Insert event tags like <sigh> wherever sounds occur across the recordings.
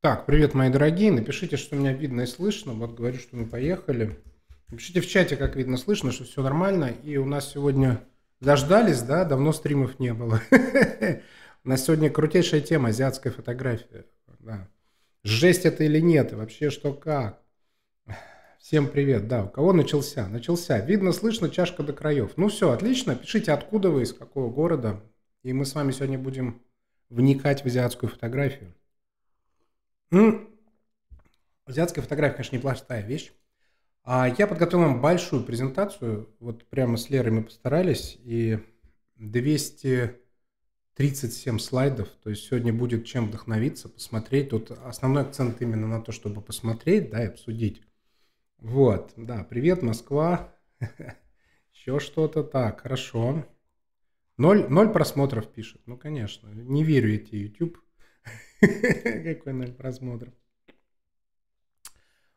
Так, привет, мои дорогие. Напишите, что меня видно и слышно. Вот говорю, что мы поехали. Напишите в чате, как видно, слышно, что все нормально. И у нас сегодня дождались, да, давно стримов не было. <laughs> У нас сегодня крутейшая тема азиатская фотография. Да. Жесть это или нет, и вообще что как. Всем привет, да, у кого начался? Начался. Видно, слышно, чашка до краев. Ну все, отлично, пишите, откуда вы, из какого города. И мы с вами сегодня будем вникать в азиатскую фотографию. Ну, азиатская фотография, конечно, неплохая вещь. А я подготовил вам большую презентацию. Вот прямо с Лерой мы постарались. И 237 слайдов. То есть сегодня будет чем вдохновиться, посмотреть. Тут основной акцент именно на то, чтобы посмотреть, да, и обсудить. Вот, да, привет, Москва. <laughs> Еще что-то. Так, хорошо. Ноль, ноль просмотров пишет. Ну, конечно. Не верю эти YouTube <laughs> Какой ноль просмотров.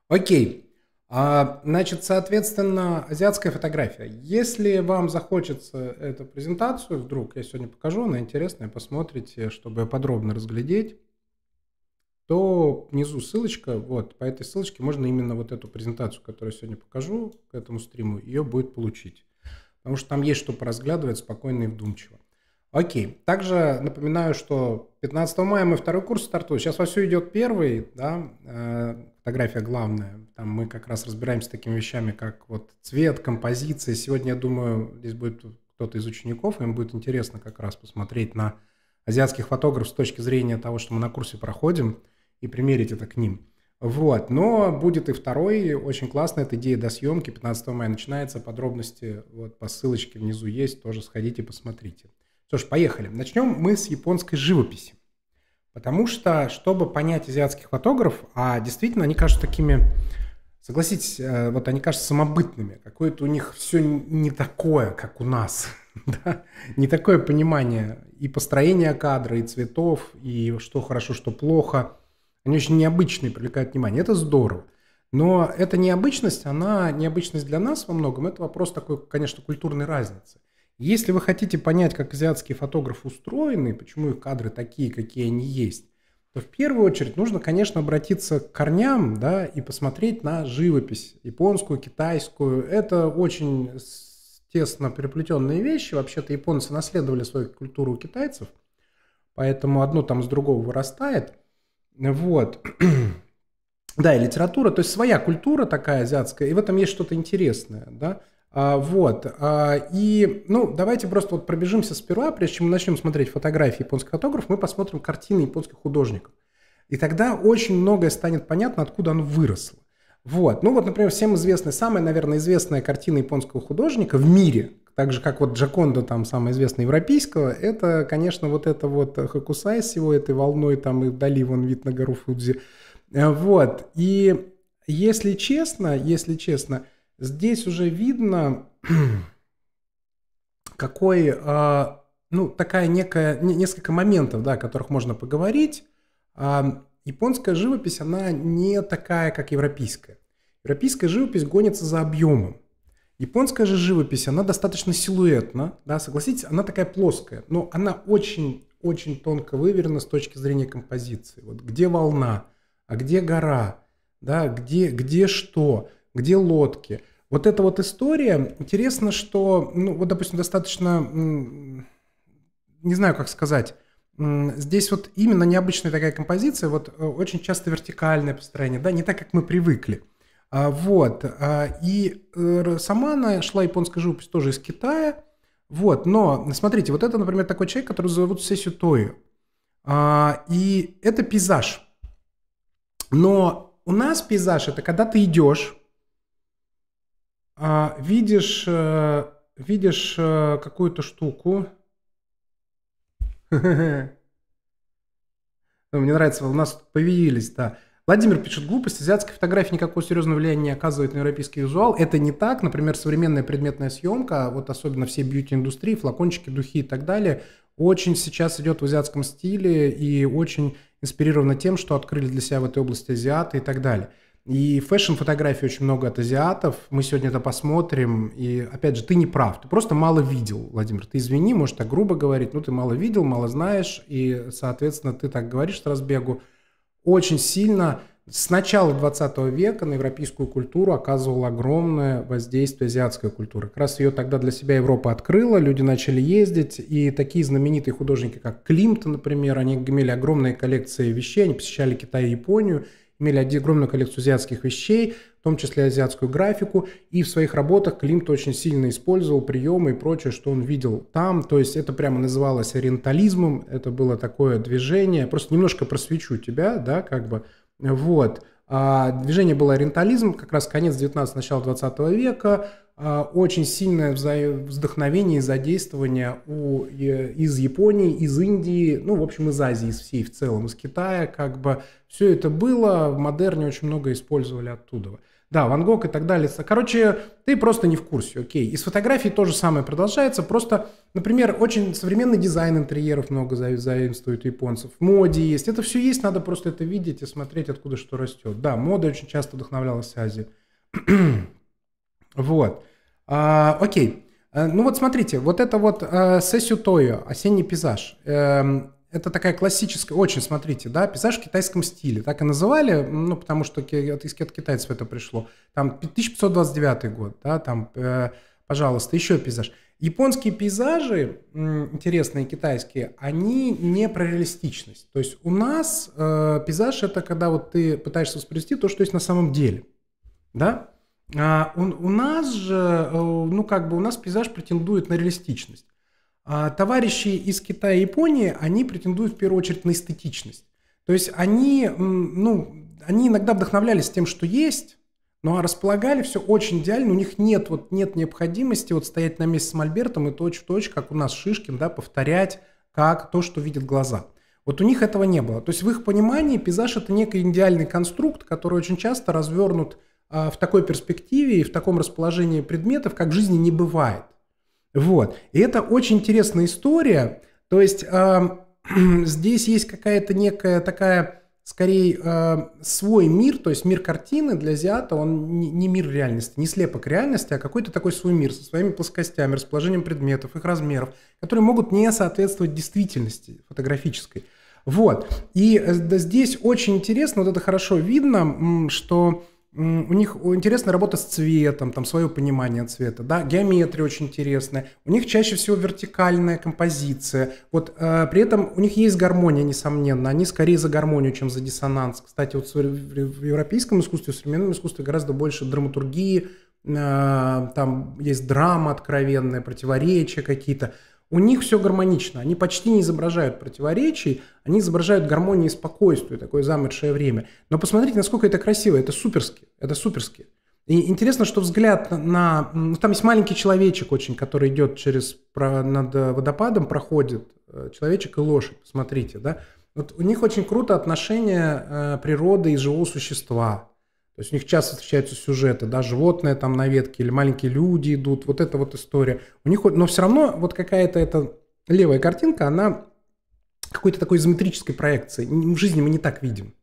Окей. А, значит, соответственно, азиатская фотография. Если вам захочется эту презентацию, вдруг я сегодня покажу, она интересная, посмотрите, чтобы подробно разглядеть, то внизу ссылочка, вот, по этой ссылочке можно именно вот эту презентацию, которую я сегодня покажу к этому стриму, ее будет получить. Потому что там есть что поразглядывать спокойно и вдумчиво. Окей. Также напоминаю, что 15 мая мы второй курс стартуем. Сейчас во все идет первый, да, э, фотография главная. Там мы как раз разбираемся с такими вещами, как вот цвет, композиции. Сегодня, я думаю, здесь будет кто-то из учеников, им будет интересно как раз посмотреть на азиатских фотографов с точки зрения того, что мы на курсе проходим, и примерить это к ним. Вот, но будет и второй, очень классно, эта идея до съемки, 15 мая начинается, подробности вот по ссылочке внизу есть, тоже сходите, посмотрите. Что ж, поехали. Начнем мы с японской живописи. Потому что, чтобы понять азиатских фотографов, а действительно они кажутся такими, согласитесь, э, вот они кажутся самобытными. Какое-то у них все не такое, как у нас. <laughs> Да? Не такое понимание и построения кадра, и цветов, и что хорошо, что плохо. Они очень необычные, привлекают внимание. Это здорово. Но эта необычность, она необычность для нас во многом. Это вопрос такой, конечно, культурной разницы. Если вы хотите понять, как азиатские фотографы устроены, почему их кадры такие, какие они есть, то в первую очередь нужно, конечно, обратиться к корням да, и посмотреть на живопись японскую, китайскую. Это очень тесно переплетенные вещи. Вообще-то японцы наследовали свою культуру у китайцев, поэтому одно там с другого вырастает. Вот. <clears throat> да, и литература, то есть своя культура такая азиатская, и в этом есть что-то интересное, да. А, вот. А, и, ну, давайте просто вот пробежимся сперва, прежде чем мы начнем смотреть фотографии японских фотографов, мы посмотрим картины японских художников. И тогда очень многое станет понятно, откуда оно выросло. Вот. Ну вот, например, всем известная, самая, наверное, известная картина японского художника в мире, так же, как вот Джаконда, там, самая известная европейского, это, конечно, вот это вот Хакусай с его этой волной, там, и вдали вон вид на гору Фудзи. Э, вот. И если честно, если честно, Здесь уже видно, <clears throat> какой, а, ну, такая некая, несколько моментов, да, о которых можно поговорить. А, японская живопись, она не такая, как европейская. Европейская живопись гонится за объемом. Японская же живопись, она достаточно силуэтна, да, согласитесь, она такая плоская, но она очень-очень тонко выверена с точки зрения композиции. Вот где волна, а где гора, да, где, где что, где лодки – вот эта вот история, интересно, что, ну, вот, допустим, достаточно, не знаю, как сказать, Здесь вот именно необычная такая композиция, вот э, очень часто вертикальное построение, да, не так, как мы привыкли. А, вот. А, и э, сама она шла японская живопись тоже из Китая. Вот. Но, смотрите, вот это, например, такой человек, который зовут Сесю Тою. А, и это пейзаж. Но у нас пейзаж – это когда ты идешь, а, видишь, э, видишь э, какую-то штуку. <laughs> Ну, мне нравится, у нас появились, да. Владимир пишет глупость, азиатская фотография никакого серьезного влияния не оказывает на европейский визуал. Это не так. Например, современная предметная съемка, вот особенно все бьюти-индустрии, флакончики, духи и так далее, очень сейчас идет в азиатском стиле и очень инспирирована тем, что открыли для себя в этой области азиаты и так далее. И фэшн-фотографии очень много от азиатов. Мы сегодня это посмотрим. И, опять же, ты не прав. Ты просто мало видел, Владимир. Ты извини, может, так грубо говорить. Ну, ты мало видел, мало знаешь. И, соответственно, ты так говоришь с разбегу. Очень сильно с начала 20 века на европейскую культуру оказывало огромное воздействие азиатская культура. Как раз ее тогда для себя Европа открыла, люди начали ездить, и такие знаменитые художники, как Климт, например, они имели огромные коллекции вещей, они посещали Китай и Японию – имели огромную коллекцию азиатских вещей, в том числе азиатскую графику, и в своих работах Климт очень сильно использовал приемы и прочее, что он видел там, то есть это прямо называлось ориентализмом, это было такое движение, просто немножко просвечу тебя, да, как бы, вот. А движение было ориентализм, как раз конец 19 начало 20 века, а, очень сильное вдохновение и задействование у, из Японии, из Индии, ну, в общем, из Азии, из всей в целом, из Китая, как бы все это было, в модерне очень много использовали оттуда. Да, Ван Гог и так далее. Короче, ты просто не в курсе, окей. Из с фотографией то же самое продолжается, просто, например, очень современный дизайн интерьеров много заимствует японцев. В моде есть, это все есть, надо просто это видеть и смотреть, откуда что растет. Да, мода очень часто вдохновлялась Азией. <clears throat> вот. А, окей. Э, ну вот смотрите, вот это вот э, сессию Сесю Тойо, «Осенний пейзаж». Эм, это такая классическая, очень, смотрите, да, пейзаж в китайском стиле. Так и называли, ну, потому что от, от китайцев это пришло. Там 1529 год, да, там, э, пожалуйста, еще пейзаж. Японские пейзажи, интересные китайские, они не про реалистичность. То есть у нас пейзаж это когда вот ты пытаешься воспроизвести то, что есть на самом деле. Да? А, он, у нас же, э, ну как бы у нас пейзаж претендует на реалистичность. А, товарищи из Китая и Японии, они претендуют в первую очередь на эстетичность. То есть они, ну, они иногда вдохновлялись тем, что есть, но располагали все очень идеально, у них нет, вот, нет необходимости вот стоять на месте с Мольбертом и точь-в-точь, -точь, как у нас Шишкин, да, повторять как то, что видят глаза. Вот у них этого не было. То есть в их понимании пейзаж это некий идеальный конструкт, который очень часто развернут а, в такой перспективе и в таком расположении предметов, как в жизни не бывает. Вот. И это очень интересная история. То есть э, <clears throat> здесь есть какая-то некая такая, скорее, э, свой мир, то есть мир картины для Азиата, он не, не мир реальности, не слепок реальности, а какой-то такой свой мир со своими плоскостями, расположением предметов, их размеров, которые могут не соответствовать действительности фотографической. Вот. И э, здесь очень интересно, вот это хорошо видно, что у них интересная работа с цветом, там свое понимание цвета, да, геометрия очень интересная. У них чаще всего вертикальная композиция. Вот э, при этом у них есть гармония, несомненно. Они скорее за гармонию, чем за диссонанс. Кстати, вот в европейском искусстве, в современном искусстве гораздо больше драматургии, э, там есть драма откровенная, противоречия какие-то у них все гармонично, они почти не изображают противоречий, они изображают гармонии и спокойствие, такое замершее время. Но посмотрите, насколько это красиво, это суперски, это суперски. И интересно, что взгляд на... Ну, там есть маленький человечек очень, который идет через... над э, водопадом проходит. Э, человечек и лошадь, посмотрите, да? Вот у них очень круто отношение э, природы и живого существа. То есть у них часто встречаются сюжеты, да, животные там на ветке или маленькие люди идут, вот эта вот история. У них, но все равно вот какая-то эта левая картинка, она какой-то такой изометрической проекции. В жизни мы не так видим.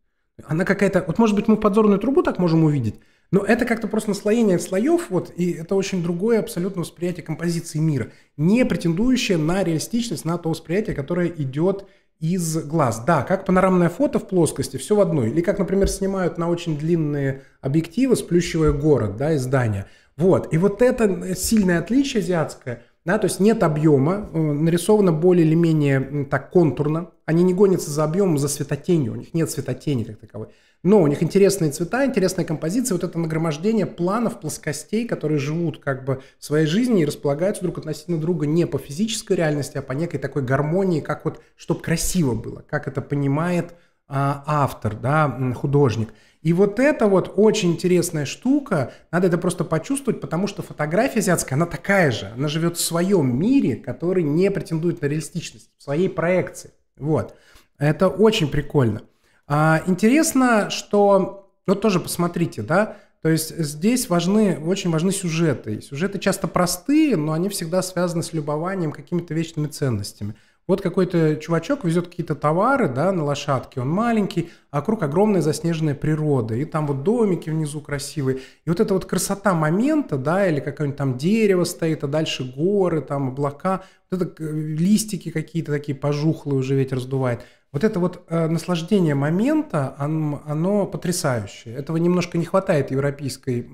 Она какая-то... Вот, может быть, мы в подзорную трубу так можем увидеть, но это как-то просто наслоение слоев, вот, и это очень другое абсолютно восприятие композиции мира, не претендующее на реалистичность, на то восприятие, которое идет из глаз. Да, как панорамное фото в плоскости, все в одной. Или как, например, снимают на очень длинные объективы, сплющивая город, да, и здания. Вот. И вот это сильное отличие азиатское – да, то есть нет объема, э, нарисовано более или менее так контурно. Они не гонятся за объемом, за светотенью. У них нет светотени как таковой. Но у них интересные цвета, интересная композиция. Вот это нагромождение планов, плоскостей, которые живут как бы в своей жизни и располагаются друг относительно друга не по физической реальности, а по некой такой гармонии, как вот, чтобы красиво было, как это понимает а, автор, да, художник – и вот это вот очень интересная штука, надо это просто почувствовать, потому что фотография азиатская, она такая же, она живет в своем мире, который не претендует на реалистичность, в своей проекции. Вот. Это очень прикольно. А, интересно, что, ну тоже посмотрите, да, то есть здесь важны, очень важны сюжеты. сюжеты часто простые, но они всегда связаны с любованием какими-то вечными ценностями. Вот какой-то чувачок везет какие-то товары, да, на лошадке, он маленький, а вокруг огромная заснеженная природа, и там вот домики внизу красивые. И вот эта вот красота момента, да, или какое-нибудь там дерево стоит, а дальше горы, там облака, вот это листики какие-то такие пожухлые уже ветер сдувает. Вот это вот э, наслаждение момента, оно, оно потрясающее. Этого немножко не хватает европейской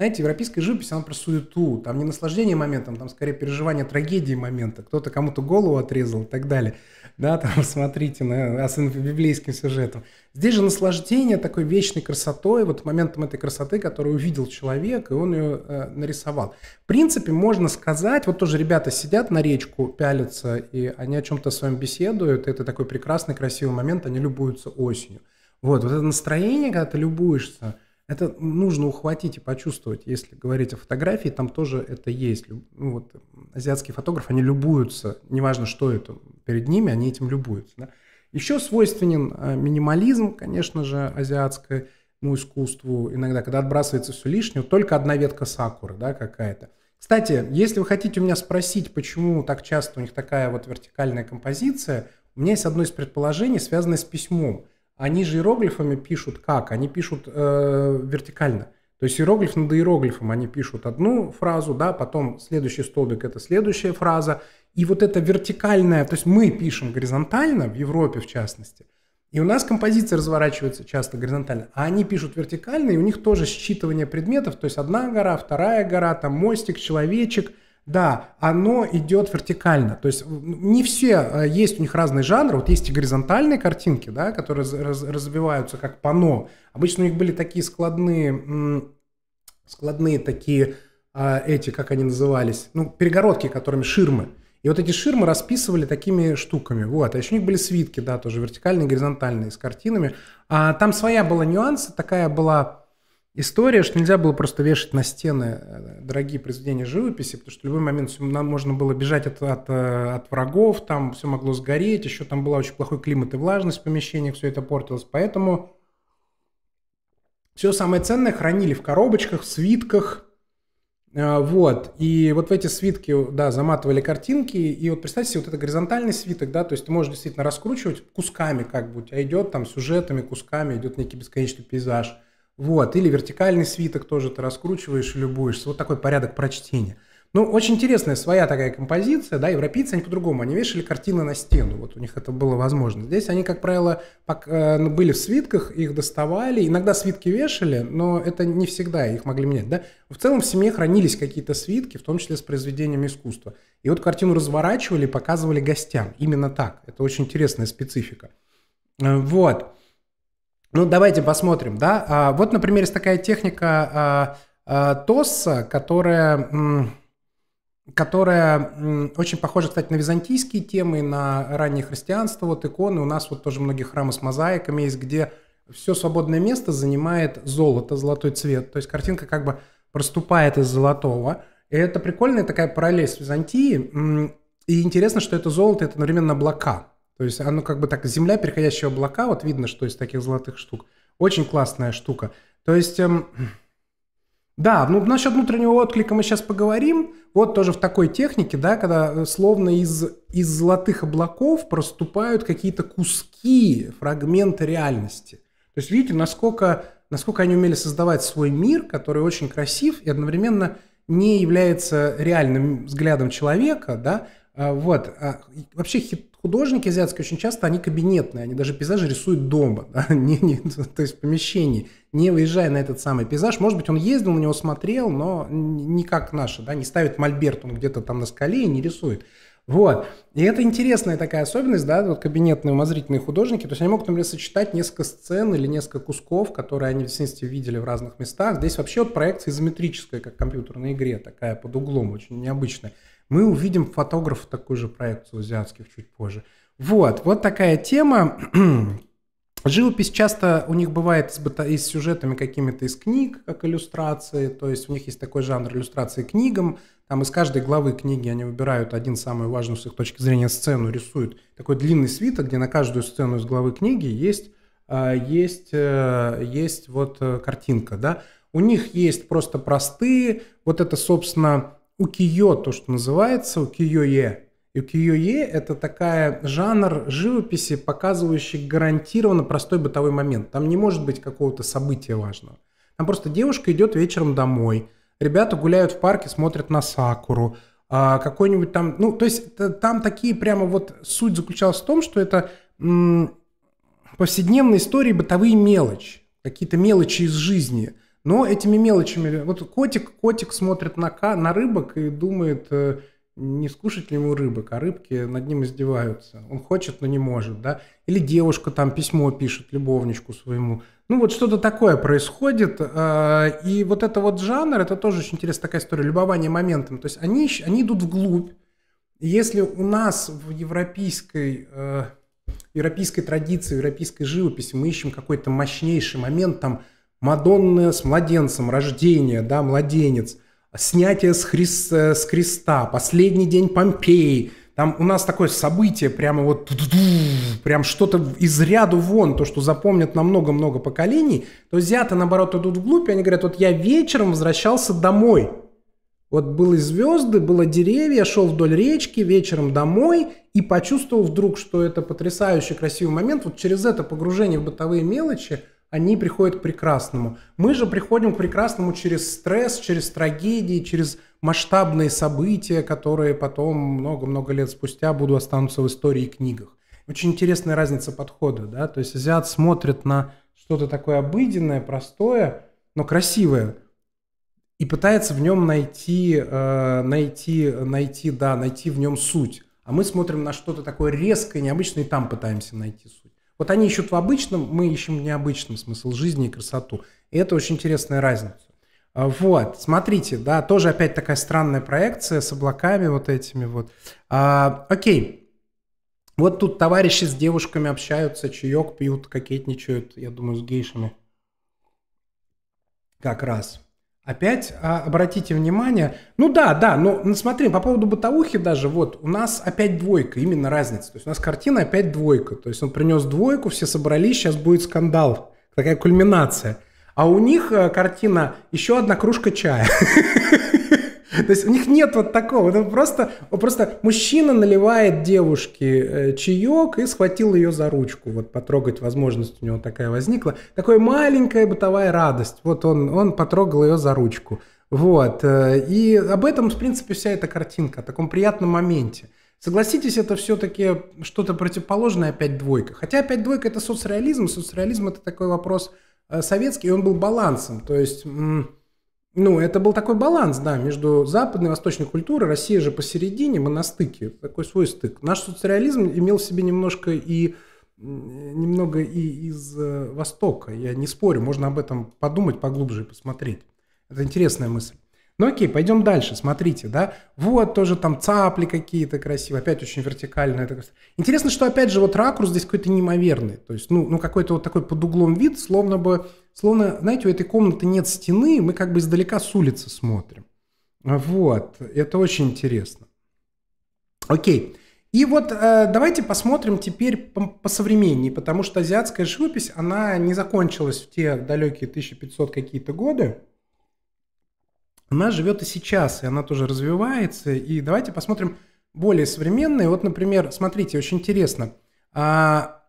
знаете, европейская живопись, она про суету, там не наслаждение моментом, там скорее переживание трагедии момента. Кто-то кому-то голову отрезал и так далее. Да, там <laughs> смотрите на особенно а библейским сюжетом. Здесь же наслаждение такой вечной красотой, вот моментом этой красоты, которую увидел человек, и он ее э, нарисовал. В принципе, можно сказать, вот тоже ребята сидят на речку, пялятся, и они о чем-то с вами беседуют, это такой прекрасный, красивый момент, они любуются осенью. Вот, вот это настроение, когда ты любуешься – это нужно ухватить и почувствовать, если говорить о фотографии, там тоже это есть. Ну, вот, азиатские фотографы, они любуются, неважно, что это перед ними, они этим любуются. Да? Еще свойственен э, минимализм, конечно же, азиатское ну, искусству, иногда, когда отбрасывается все лишнее, только одна ветка сакуры да, какая-то. Кстати, если вы хотите у меня спросить, почему так часто у них такая вот вертикальная композиция, у меня есть одно из предположений, связанное с письмом – они же иероглифами пишут как? Они пишут э, вертикально. То есть иероглиф над иероглифом они пишут одну фразу, да, потом следующий столбик это следующая фраза. И вот это вертикальное, то есть мы пишем горизонтально, в Европе в частности, и у нас композиция разворачивается часто горизонтально, а они пишут вертикально, и у них тоже считывание предметов, то есть одна гора, вторая гора, там мостик, человечек – да, оно идет вертикально. То есть не все, э, есть у них разные жанры. Вот есть и горизонтальные картинки, да, которые раз, развиваются как пано. Обычно у них были такие складные, складные такие, а, эти, как они назывались, ну, перегородки, которыми ширмы. И вот эти ширмы расписывали такими штуками. Вот. А еще у них были свитки, да, тоже вертикальные, горизонтальные, с картинами. А там своя была нюанс, такая была история, что нельзя было просто вешать на стены э, дорогие произведения живописи, потому что в любой момент нам можно было бежать от, от, э, от врагов, там все могло сгореть, еще там была очень плохой климат и влажность в помещениях, все это портилось. Поэтому все самое ценное хранили в коробочках, в свитках. Э, вот. И вот в эти свитки, да, заматывали картинки. И вот представьте себе, вот это горизонтальный свиток, да, то есть ты можешь действительно раскручивать кусками как бы, а идет там сюжетами, кусками, идет некий бесконечный пейзаж – вот, или вертикальный свиток тоже ты раскручиваешь и любуешься. Вот такой порядок прочтения. Ну, очень интересная своя такая композиция, да, европейцы, они по-другому, они вешали картины на стену, вот у них это было возможно. Здесь они, как правило, э, ну, были в свитках, их доставали, иногда свитки вешали, но это не всегда, их могли менять, да. В целом в семье хранились какие-то свитки, в том числе с произведениями искусства. И вот картину разворачивали и показывали гостям, именно так. Это очень интересная специфика. Э, вот. Ну, давайте посмотрим, да. А, вот, например, есть такая техника а, ТОСа, которая, которая очень похожа, кстати, на византийские темы, на раннее христианство, вот иконы. У нас вот тоже многие храмы с мозаиками есть, где все свободное место занимает золото, золотой цвет. То есть картинка как бы проступает из золотого. И это прикольная такая параллель с Византией. И интересно, что это золото – это одновременно облака. То есть оно как бы так, земля, переходящая в облака, вот видно, что из таких золотых штук. Очень классная штука. То есть... Эм, да, ну насчет внутреннего отклика мы сейчас поговорим. Вот тоже в такой технике, да, когда э, словно из, из золотых облаков проступают какие-то куски, фрагменты реальности. То есть видите, насколько, насколько они умели создавать свой мир, который очень красив и одновременно не является реальным взглядом человека, да, а, вот. А, вообще хит, художники азиатские очень часто, они кабинетные, они даже пейзажи рисуют дома, <laughs> да, не, не, то есть в помещении, не выезжая на этот самый пейзаж. Может быть, он ездил, на него смотрел, но не как наши, да, не ставит мольберт, он где-то там на скале и не рисует. Вот. И это интересная такая особенность, да, вот кабинетные умозрительные художники. То есть они могут, например, сочетать несколько сцен или несколько кусков, которые они в действительности видели в разных местах. Здесь вообще вот проекция изометрическая, как в компьютерной игре, такая под углом, очень необычная. Мы увидим фотографа такую же проекцию азиатских чуть позже. Вот, вот такая тема. <clears throat> Живопись часто у них бывает с, бата... и с сюжетами какими-то из книг, как иллюстрации, то есть у них есть такой жанр иллюстрации книгам, там из каждой главы книги они выбирают один самый важный с их точки зрения сцену, рисуют такой длинный свиток, где на каждую сцену из главы книги есть, э, есть, э, есть вот э, картинка, да. У них есть просто простые, вот это, собственно, укиё, то, что называется, укиё-е. Укиё-е – это такая жанр живописи, показывающий гарантированно простой бытовой момент. Там не может быть какого-то события важного. Там просто девушка идет вечером домой, ребята гуляют в парке, смотрят на сакуру, а, какой-нибудь там, ну, то есть там такие прямо вот суть заключалась в том, что это повседневные истории, бытовые мелочи, какие-то мелочи из жизни – но этими мелочами... Вот котик, котик смотрит на, на рыбок и думает, э, не скушать ли ему рыбок, а рыбки над ним издеваются. Он хочет, но не может, да? Или девушка там письмо пишет любовничку своему. Ну вот что-то такое происходит. Э, и вот это вот жанр, это тоже очень интересная такая история, любование моментом. То есть они, они идут вглубь. Если у нас в европейской, э, европейской традиции, в европейской живописи мы ищем какой-то мощнейший момент, там, Мадонна с младенцем, рождение, да, младенец, снятие с, Христ, э, с креста, последний день Помпеи. Там у нас такое событие, прямо вот прям что-то из ряду вон, то, что запомнят на много-много поколений, то зята, наоборот, идут вглубь, и они говорят, вот я вечером возвращался домой, вот были звезды, было деревья, шел вдоль речки, вечером домой и почувствовал вдруг, что это потрясающий красивый момент. Вот через это погружение в бытовые мелочи – они приходят к прекрасному. Мы же приходим к прекрасному через стресс, через трагедии, через масштабные события, которые потом много-много лет спустя будут останутся в истории и книгах. Очень интересная разница подхода, да, то есть азиат смотрит на что-то такое обыденное, простое, но красивое, и пытается в нем найти, э, найти, найти, да, найти в нем суть. А мы смотрим на что-то такое резкое, необычное, и там пытаемся найти суть. Вот они ищут в обычном, мы ищем в необычном смысл жизни и красоту. И это очень интересная разница. А, вот, смотрите, да, тоже опять такая странная проекция с облаками вот этими вот. А, окей, вот тут товарищи с девушками общаются, чаек пьют, кокетничают, я думаю, с гейшами. Как раз. Опять а, обратите внимание, ну да, да, но ну, смотри, по поводу бытовухи даже, вот, у нас опять двойка, именно разница. То есть у нас картина опять двойка. То есть он принес двойку, все собрались, сейчас будет скандал, такая кульминация. А у них э, картина «Еще одна кружка чая». <laughs> То есть у них нет вот такого. Это просто, просто мужчина наливает девушке э, чаек и схватил ее за ручку. Вот потрогать возможность у него такая возникла. Такая маленькая бытовая радость. Вот он, он потрогал ее за ручку. Вот. Э, и об этом, в принципе, вся эта картинка, о таком приятном моменте. Согласитесь, это все-таки что-то противоположное опять двойка. Хотя опять двойка это соцреализм. Соцреализм это такой вопрос э, советский, и он был балансом. То есть ну, это был такой баланс, да, между западной и восточной культурой. Россия же посередине, мы на стыке, такой свой стык. Наш социализм имел в себе немножко и немного и из э, Востока. Я не спорю, можно об этом подумать поглубже и посмотреть. Это интересная мысль. Ну окей, пойдем дальше, смотрите, да. Вот тоже там цапли какие-то красивые, опять очень вертикальные. Интересно, что опять же вот ракурс здесь какой-то неимоверный. То есть, ну, ну какой-то вот такой под углом вид, словно бы, словно, знаете, у этой комнаты нет стены, мы как бы издалека с улицы смотрим. Вот, это очень интересно. Окей. И вот э, давайте посмотрим теперь по посовременнее, потому что азиатская живопись, она не закончилась в те далекие 1500 какие-то годы она живет и сейчас, и она тоже развивается. И давайте посмотрим более современные. Вот, например, смотрите, очень интересно. А,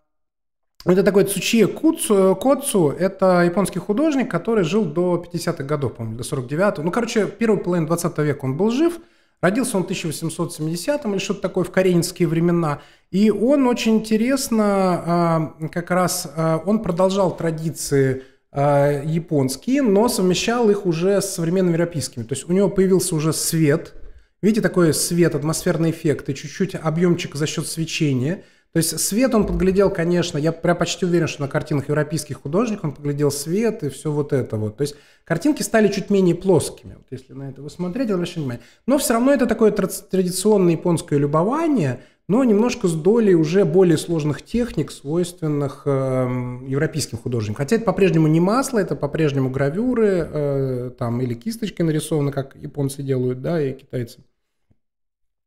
это такой Цучие Куцу, Коцу, это японский художник, который жил до 50-х годов, помню, до 49-го. Ну, короче, первый половина 20 века он был жив, Родился он в 1870 или что-то такое в каренинские времена. И он очень интересно, а, как раз а, он продолжал традиции а, японские, но совмещал их уже с современными европейскими. То есть у него появился уже свет, видите, такой свет, атмосферный эффект и чуть-чуть объемчик за счет свечения. То есть свет он подглядел, конечно, я прям почти уверен, что на картинах европейских художников он подглядел свет и все вот это вот. То есть картинки стали чуть менее плоскими, вот если на это вы смотрите, обращайте внимание. Но все равно это такое традиционное японское любование, но немножко с долей уже более сложных техник, свойственных э, европейским художникам. Хотя это по-прежнему не масло, это по-прежнему гравюры э, там, или кисточки нарисованы, как японцы делают, да, и китайцы.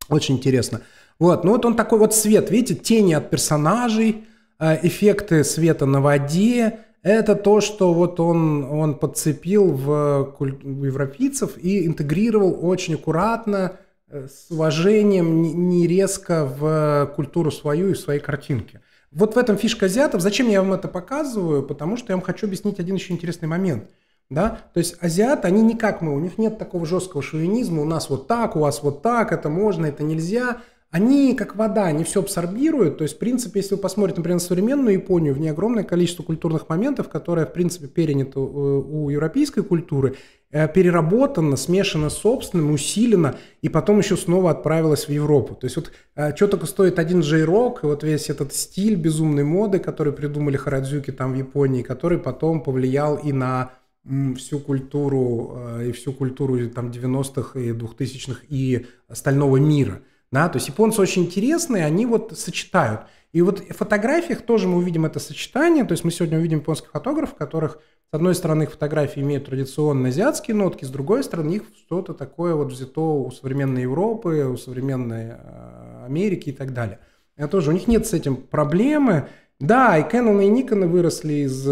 Очень интересно. Вот, ну вот он такой вот свет, видите, тени от персонажей, э, эффекты света на воде. Это то, что вот он, он подцепил в, куль... в европейцев и интегрировал очень аккуратно, Э, с уважением, не резко в культуру свою и свои картинки. Вот в этом фишка азиатов. Зачем я вам это показываю? Потому что я вам хочу объяснить один еще интересный момент. Да? То есть азиаты, они не как мы, у них нет такого жесткого шовинизма, у нас вот так, у вас вот так, это можно, это нельзя они как вода, они все абсорбируют. То есть, в принципе, если вы посмотрите, например, на современную Японию, в ней огромное количество культурных моментов, которые, в принципе, перенято э, у европейской культуры, э, переработано, смешано с собственным, усилено, и потом еще снова отправилось в Европу. То есть вот э, что только стоит один джейрок, и вот весь этот стиль безумной моды, который придумали Харадзюки там в Японии, который потом повлиял и на всю культуру, и всю культуру там 90-х и 2000-х и остального мира – да, то есть японцы очень интересные, они вот сочетают. И вот в фотографиях тоже мы увидим это сочетание. То есть мы сегодня увидим японских фотографов, которых, с одной стороны, их фотографии имеют традиционно азиатские нотки, с другой стороны, их что-то такое вот взято у современной Европы, у современной э, Америки и так далее. Это тоже, у них нет с этим проблемы. Да, и Canon, и Nikon выросли из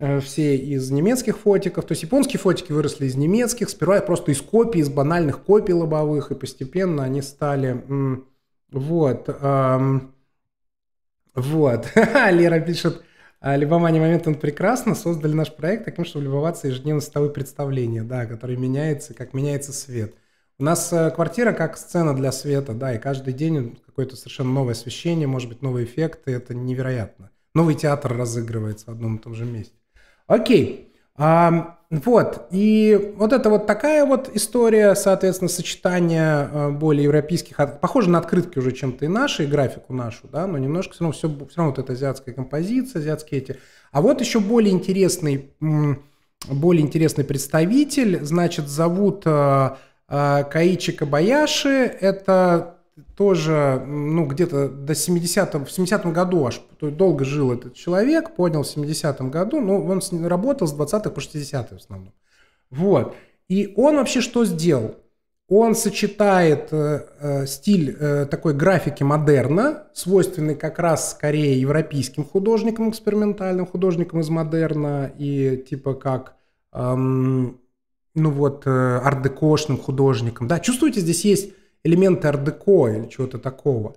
Э, все из немецких фотиков, то есть японские фотики выросли из немецких, сперва просто из копий, из банальных копий лобовых, и постепенно они стали... Вот. вот. <laughs> Лера пишет, «А, момент он прекрасно создали наш проект таким, чтобы любоваться ежедневно световые представления, да, которые меняется, как меняется свет. У нас э, квартира как сцена для света, да, и каждый день какое-то совершенно новое освещение, может быть, новые эффекты, это невероятно. Новый театр разыгрывается в одном и том же месте. Окей. А, вот. И вот это вот такая вот история, соответственно, сочетание э, более европейских, похоже на открытки уже чем-то и наши, и графику нашу, да, но немножко все равно, все, все равно вот эта азиатская композиция, азиатские эти. А вот еще более интересный, более интересный представитель, значит, зовут э, э, Каичи Кабаяши, это тоже, ну, где-то до 70 в 70 году аж, долго жил этот человек, понял в 70-м году, ну, он с ним работал с 20-х по 60-е в основном. Вот. И он вообще что сделал? Он сочетает э, э, стиль э, такой графики модерна, свойственный как раз скорее европейским художникам, экспериментальным художникам из модерна и типа как, эм, ну вот, э, арт-декошным художникам. Да, чувствуете, здесь есть элементы ардеко или чего-то такого.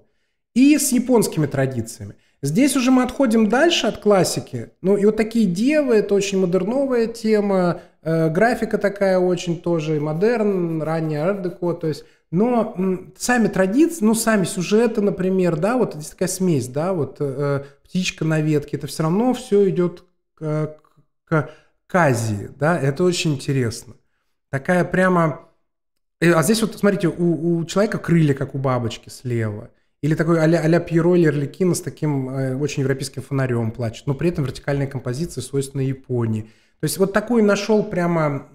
И с японскими традициями. Здесь уже мы отходим дальше от классики. Ну и вот такие девы, это очень модерновая тема, э, графика такая очень тоже, и модерн, ранняя ардеко, то есть но сами традиции, ну, сами сюжеты, например, да, вот здесь такая смесь, да, вот э, птичка на ветке, это все равно все идет к, к, к Азии, да, это очень интересно. Такая прямо Э, а здесь вот, смотрите, у, у человека крылья, как у бабочки слева. Или такой а-ля, а Пьеро или Эрликина с таким э, очень европейским фонарем плачет. Но при этом вертикальные композиции свойственны Японии. То есть вот такой нашел прямо...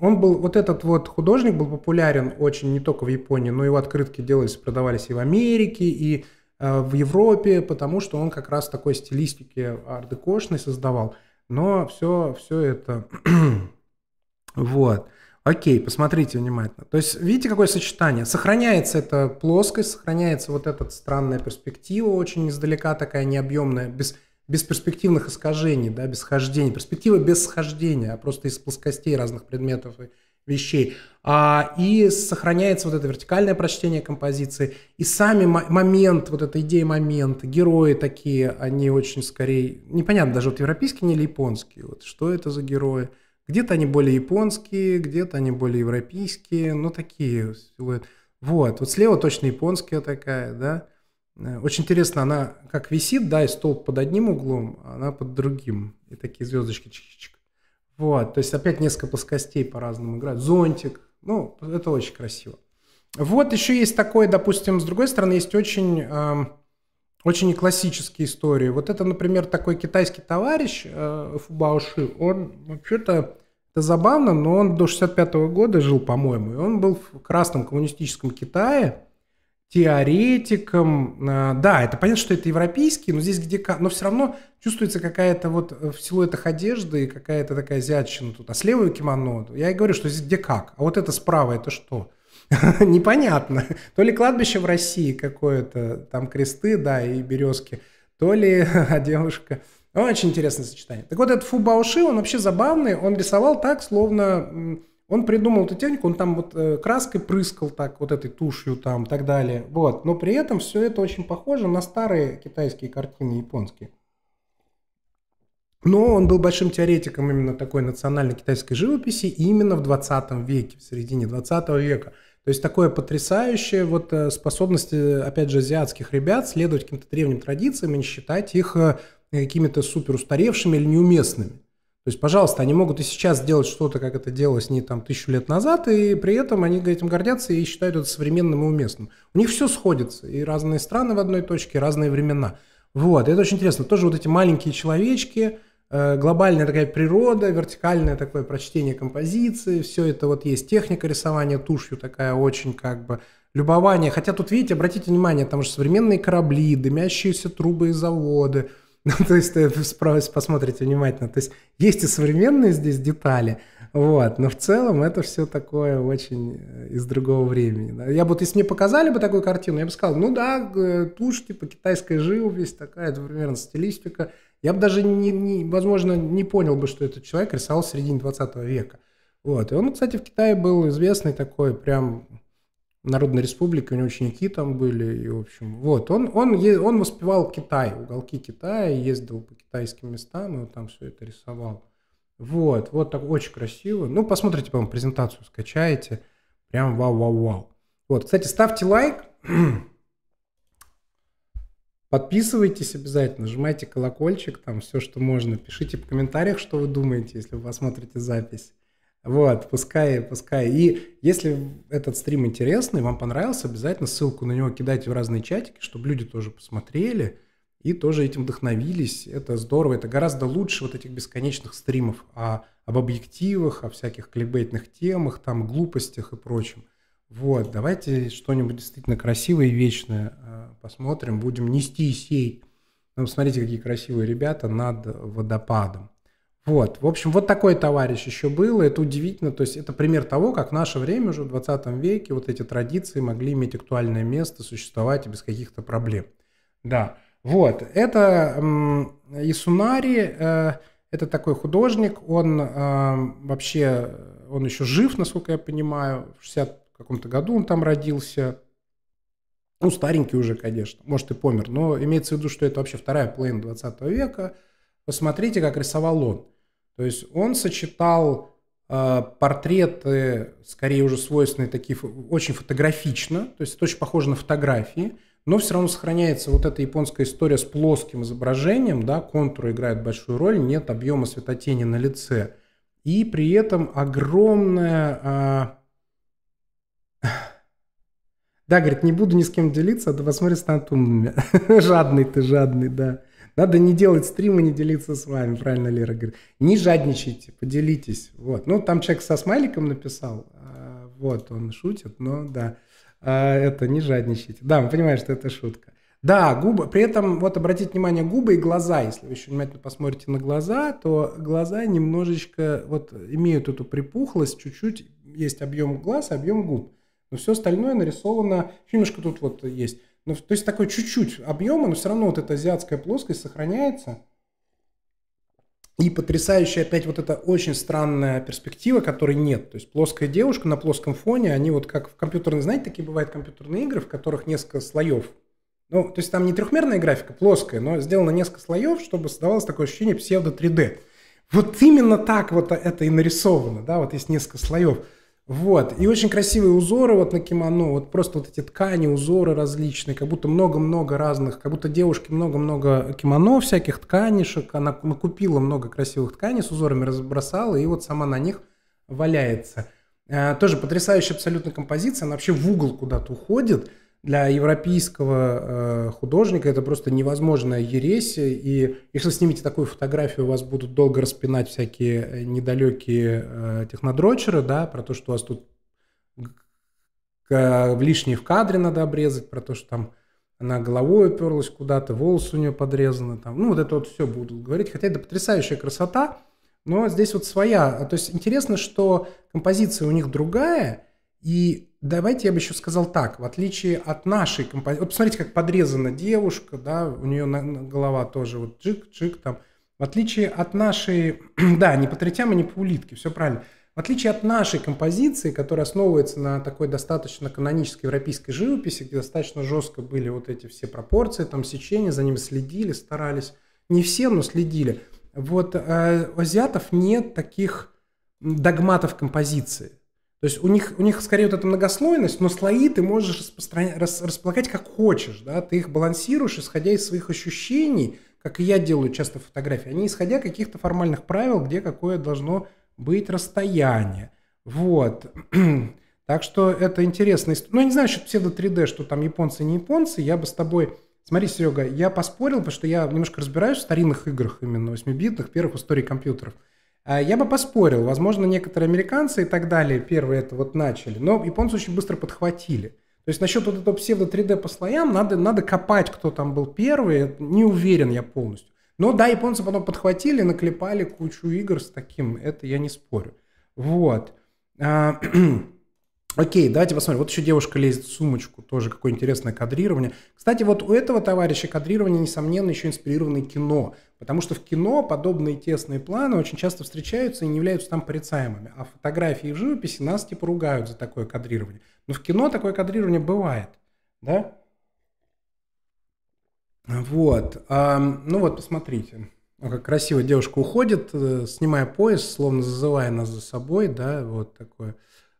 он был... Вот этот вот художник был популярен очень не только в Японии, но его открытки делались, продавались и в Америке, и э, в Европе, потому что он как раз такой стилистики ардекошной создавал. Но все, все это... <clears throat> вот. Окей, посмотрите внимательно. То есть видите, какое сочетание? Сохраняется эта плоскость, сохраняется вот эта странная перспектива, очень издалека такая необъемная, без, без перспективных искажений, да, без хождения. Перспектива без схождения, а просто из плоскостей разных предметов и вещей. А, и сохраняется вот это вертикальное прочтение композиции. И сами момент, вот эта идея момента, герои такие, они очень скорее... Непонятно даже, вот европейские, или японские. Вот что это за герои? Где-то они более японские, где-то они более европейские, но ну, такие силуэты. Вот, вот слева точно японская такая, да. Э, очень интересно, она как висит, да, и столб под одним углом, а она под другим. И такие звездочки. Чик Вот, то есть опять несколько плоскостей по-разному играют. Зонтик, ну, это очень красиво. Вот еще есть такое, допустим, с другой стороны, есть очень... Эм, очень классические истории. Вот это, например, такой китайский товарищ э, Фубаоши, он вообще-то, это забавно, но он до 65 -го года жил, по-моему, и он был в красном коммунистическом Китае, теоретиком. Э, да, это понятно, что это европейский, но здесь где но все равно чувствуется какая-то вот э, в силуэтах одежды и какая-то такая азиатчина тут. А слева кимоно. Я и говорю, что здесь где как. А вот это справа, это что? <laughs> непонятно. То ли кладбище в России какое-то, там кресты, да, и березки, то ли <laughs> а девушка. Ну, очень интересное сочетание. Так вот, этот Фу Баоши, он вообще забавный. Он рисовал так, словно он придумал эту технику, он там вот э, краской прыскал так, вот этой тушью там и так далее. Вот. Но при этом все это очень похоже на старые китайские картины, японские. Но он был большим теоретиком именно такой национальной китайской живописи именно в 20 веке, в середине 20 века. То есть такое потрясающее вот э, способность, э, опять же, азиатских ребят следовать каким-то древним традициям и не считать их э, какими-то супер устаревшими или неуместными. То есть, пожалуйста, они могут и сейчас сделать что-то, как это делалось не там тысячу лет назад, и при этом они этим гордятся и считают это современным и уместным. У них все сходится, и разные страны в одной точке, и разные времена. Вот, и это очень интересно. Тоже вот эти маленькие человечки – Э, глобальная такая природа, вертикальное такое прочтение композиции, все это вот есть техника рисования тушью такая очень как бы любование. Хотя тут, видите, обратите внимание, там же современные корабли, дымящиеся трубы и заводы. <laughs> Ну, то есть, э, посмотрите внимательно. То есть, есть и современные здесь детали, вот, но в целом это все такое очень э, из другого времени. Я бы, вот, если мне показали бы такую картину, я бы сказал, ну да, тушь, типа, китайская живопись, такая, это примерно стилистика – я бы даже, не, не, возможно, не понял бы, что этот человек рисовал в середине 20 века. Вот. И он, кстати, в Китае был известный такой прям Народной республики, у него ученики там были, и, в общем, вот, он, он, он воспевал Китай, уголки Китая, ездил по китайским местам, и он там все это рисовал. Вот, вот так очень красиво. Ну, посмотрите, по моему презентацию скачаете, прям вау-вау-вау. Вот, кстати, ставьте лайк, <clears throat> Подписывайтесь обязательно, нажимайте колокольчик, там все, что можно. Пишите в комментариях, что вы думаете, если вы посмотрите запись. Вот, пускай, пускай. И если этот стрим интересный, вам понравился, обязательно ссылку на него кидайте в разные чатики, чтобы люди тоже посмотрели и тоже этим вдохновились. Это здорово, это гораздо лучше вот этих бесконечных стримов о, а, об объективах, о всяких кликбейтных темах, там, глупостях и прочем. Вот, давайте что-нибудь действительно красивое и вечное э, посмотрим. Будем нести сей. Ну, смотрите, какие красивые ребята над водопадом. Вот, в общем, вот такой товарищ еще был, это удивительно, то есть это пример того, как в наше время, уже в 20 веке, вот эти традиции могли иметь актуальное место, существовать без каких-то проблем. Да, вот, это э, Исунари, э, это такой художник, он э, вообще, он еще жив, насколько я понимаю, в 60 каком-то году он там родился. Ну, старенький уже, конечно, может и помер, но имеется в виду, что это вообще вторая половина 20 века. Посмотрите, как рисовал он. То есть он сочетал э, портреты, скорее уже свойственные такие, очень фотографично, то есть это очень похоже на фотографии, но все равно сохраняется вот эта японская история с плоским изображением, да, контуры играют большую роль, нет объема светотени на лице. И при этом огромная... Э, да, говорит, не буду ни с кем делиться, а то вас станут умными. <laughs> жадный ты, жадный, да. Надо не делать стримы, не делиться с вами, правильно Лера говорит. Не жадничайте, поделитесь. Вот. Ну, там человек со смайликом написал, а, вот, он шутит, но да, а, это не жадничайте. Да, мы понимаем, что это шутка. Да, губы. При этом, вот обратите внимание, губы и глаза. Если вы еще внимательно посмотрите на глаза, то глаза немножечко вот имеют эту припухлость, чуть-чуть есть объем глаз, объем губ. Но все остальное нарисовано, немножко тут вот есть. Ну, то есть такой чуть-чуть объема, но все равно вот эта азиатская плоскость сохраняется. И потрясающая опять вот эта очень странная перспектива, которой нет. То есть плоская девушка на плоском фоне, они вот как в компьютерных, знаете, такие бывают компьютерные игры, в которых несколько слоев. Ну, то есть там не трехмерная графика, плоская, но сделано несколько слоев, чтобы создавалось такое ощущение псевдо 3D. Вот именно так вот это и нарисовано, да, вот есть несколько слоев. Вот, и очень красивые узоры вот на кимоно, вот просто вот эти ткани, узоры различные, как будто много-много разных, как будто девушки много-много кимоно всяких тканишек, она накупила много красивых тканей с узорами, разбросала, и вот сама на них валяется. Э, тоже потрясающая абсолютно композиция, она вообще в угол куда-то уходит, для европейского э, художника это просто невозможная ересь. И если снимете такую фотографию, вас будут долго распинать всякие э, недалекие э, технодрочеры, да, про то, что у вас тут лишние в кадре надо обрезать, про то, что там она головой уперлась куда-то, волосы у нее подрезаны, там, ну, вот это вот все будут говорить, хотя это потрясающая красота, но здесь вот своя, а, то есть интересно, что композиция у них другая, и Давайте я бы еще сказал так, в отличие от нашей композиции, вот посмотрите, как подрезана девушка, да, у нее голова тоже вот чик-чик там. В отличие от нашей, <clears throat> да, не по третям и не по улитке, все правильно. В отличие от нашей композиции, которая основывается на такой достаточно канонической европейской живописи, где достаточно жестко были вот эти все пропорции, там сечения, за ними следили, старались. Не все, но следили. Вот э, у азиатов нет таких догматов композиции. То есть у них, у них скорее вот эта многослойность, но слои ты можешь распростран... рас... располагать как хочешь, да, ты их балансируешь, исходя из своих ощущений, как и я делаю часто фотографии, они а исходя каких-то формальных правил, где какое должно быть расстояние. Вот. <clears throat> так что это интересно. Ну, я не знаю, что псевдо 3D, что там японцы не японцы, я бы с тобой... Смотри, Серега, я поспорил, потому что я немножко разбираюсь в старинных играх именно, 8-битных, первых в истории компьютеров. А, я бы поспорил, возможно, некоторые американцы и так далее первые это вот начали, но японцы очень быстро подхватили. То есть насчет вот этого псевдо 3D по слоям надо, надо копать, кто там был первый, не уверен я полностью. Но да, японцы потом подхватили, наклепали кучу игр с таким, это я не спорю. Вот. А, <clears throat> окей, давайте посмотрим. Вот еще девушка лезет в сумочку, тоже какое интересное кадрирование. Кстати, вот у этого товарища кадрирование, несомненно, еще инспирированное кино. Потому что в кино подобные тесные планы очень часто встречаются и не являются там порицаемыми. А фотографии и в живописи нас типа ругают за такое кадрирование. Но в кино такое кадрирование бывает. Да? Вот. ну вот, посмотрите. Как красиво девушка уходит, э, снимая пояс, словно зазывая нас за собой. Да, вот такое.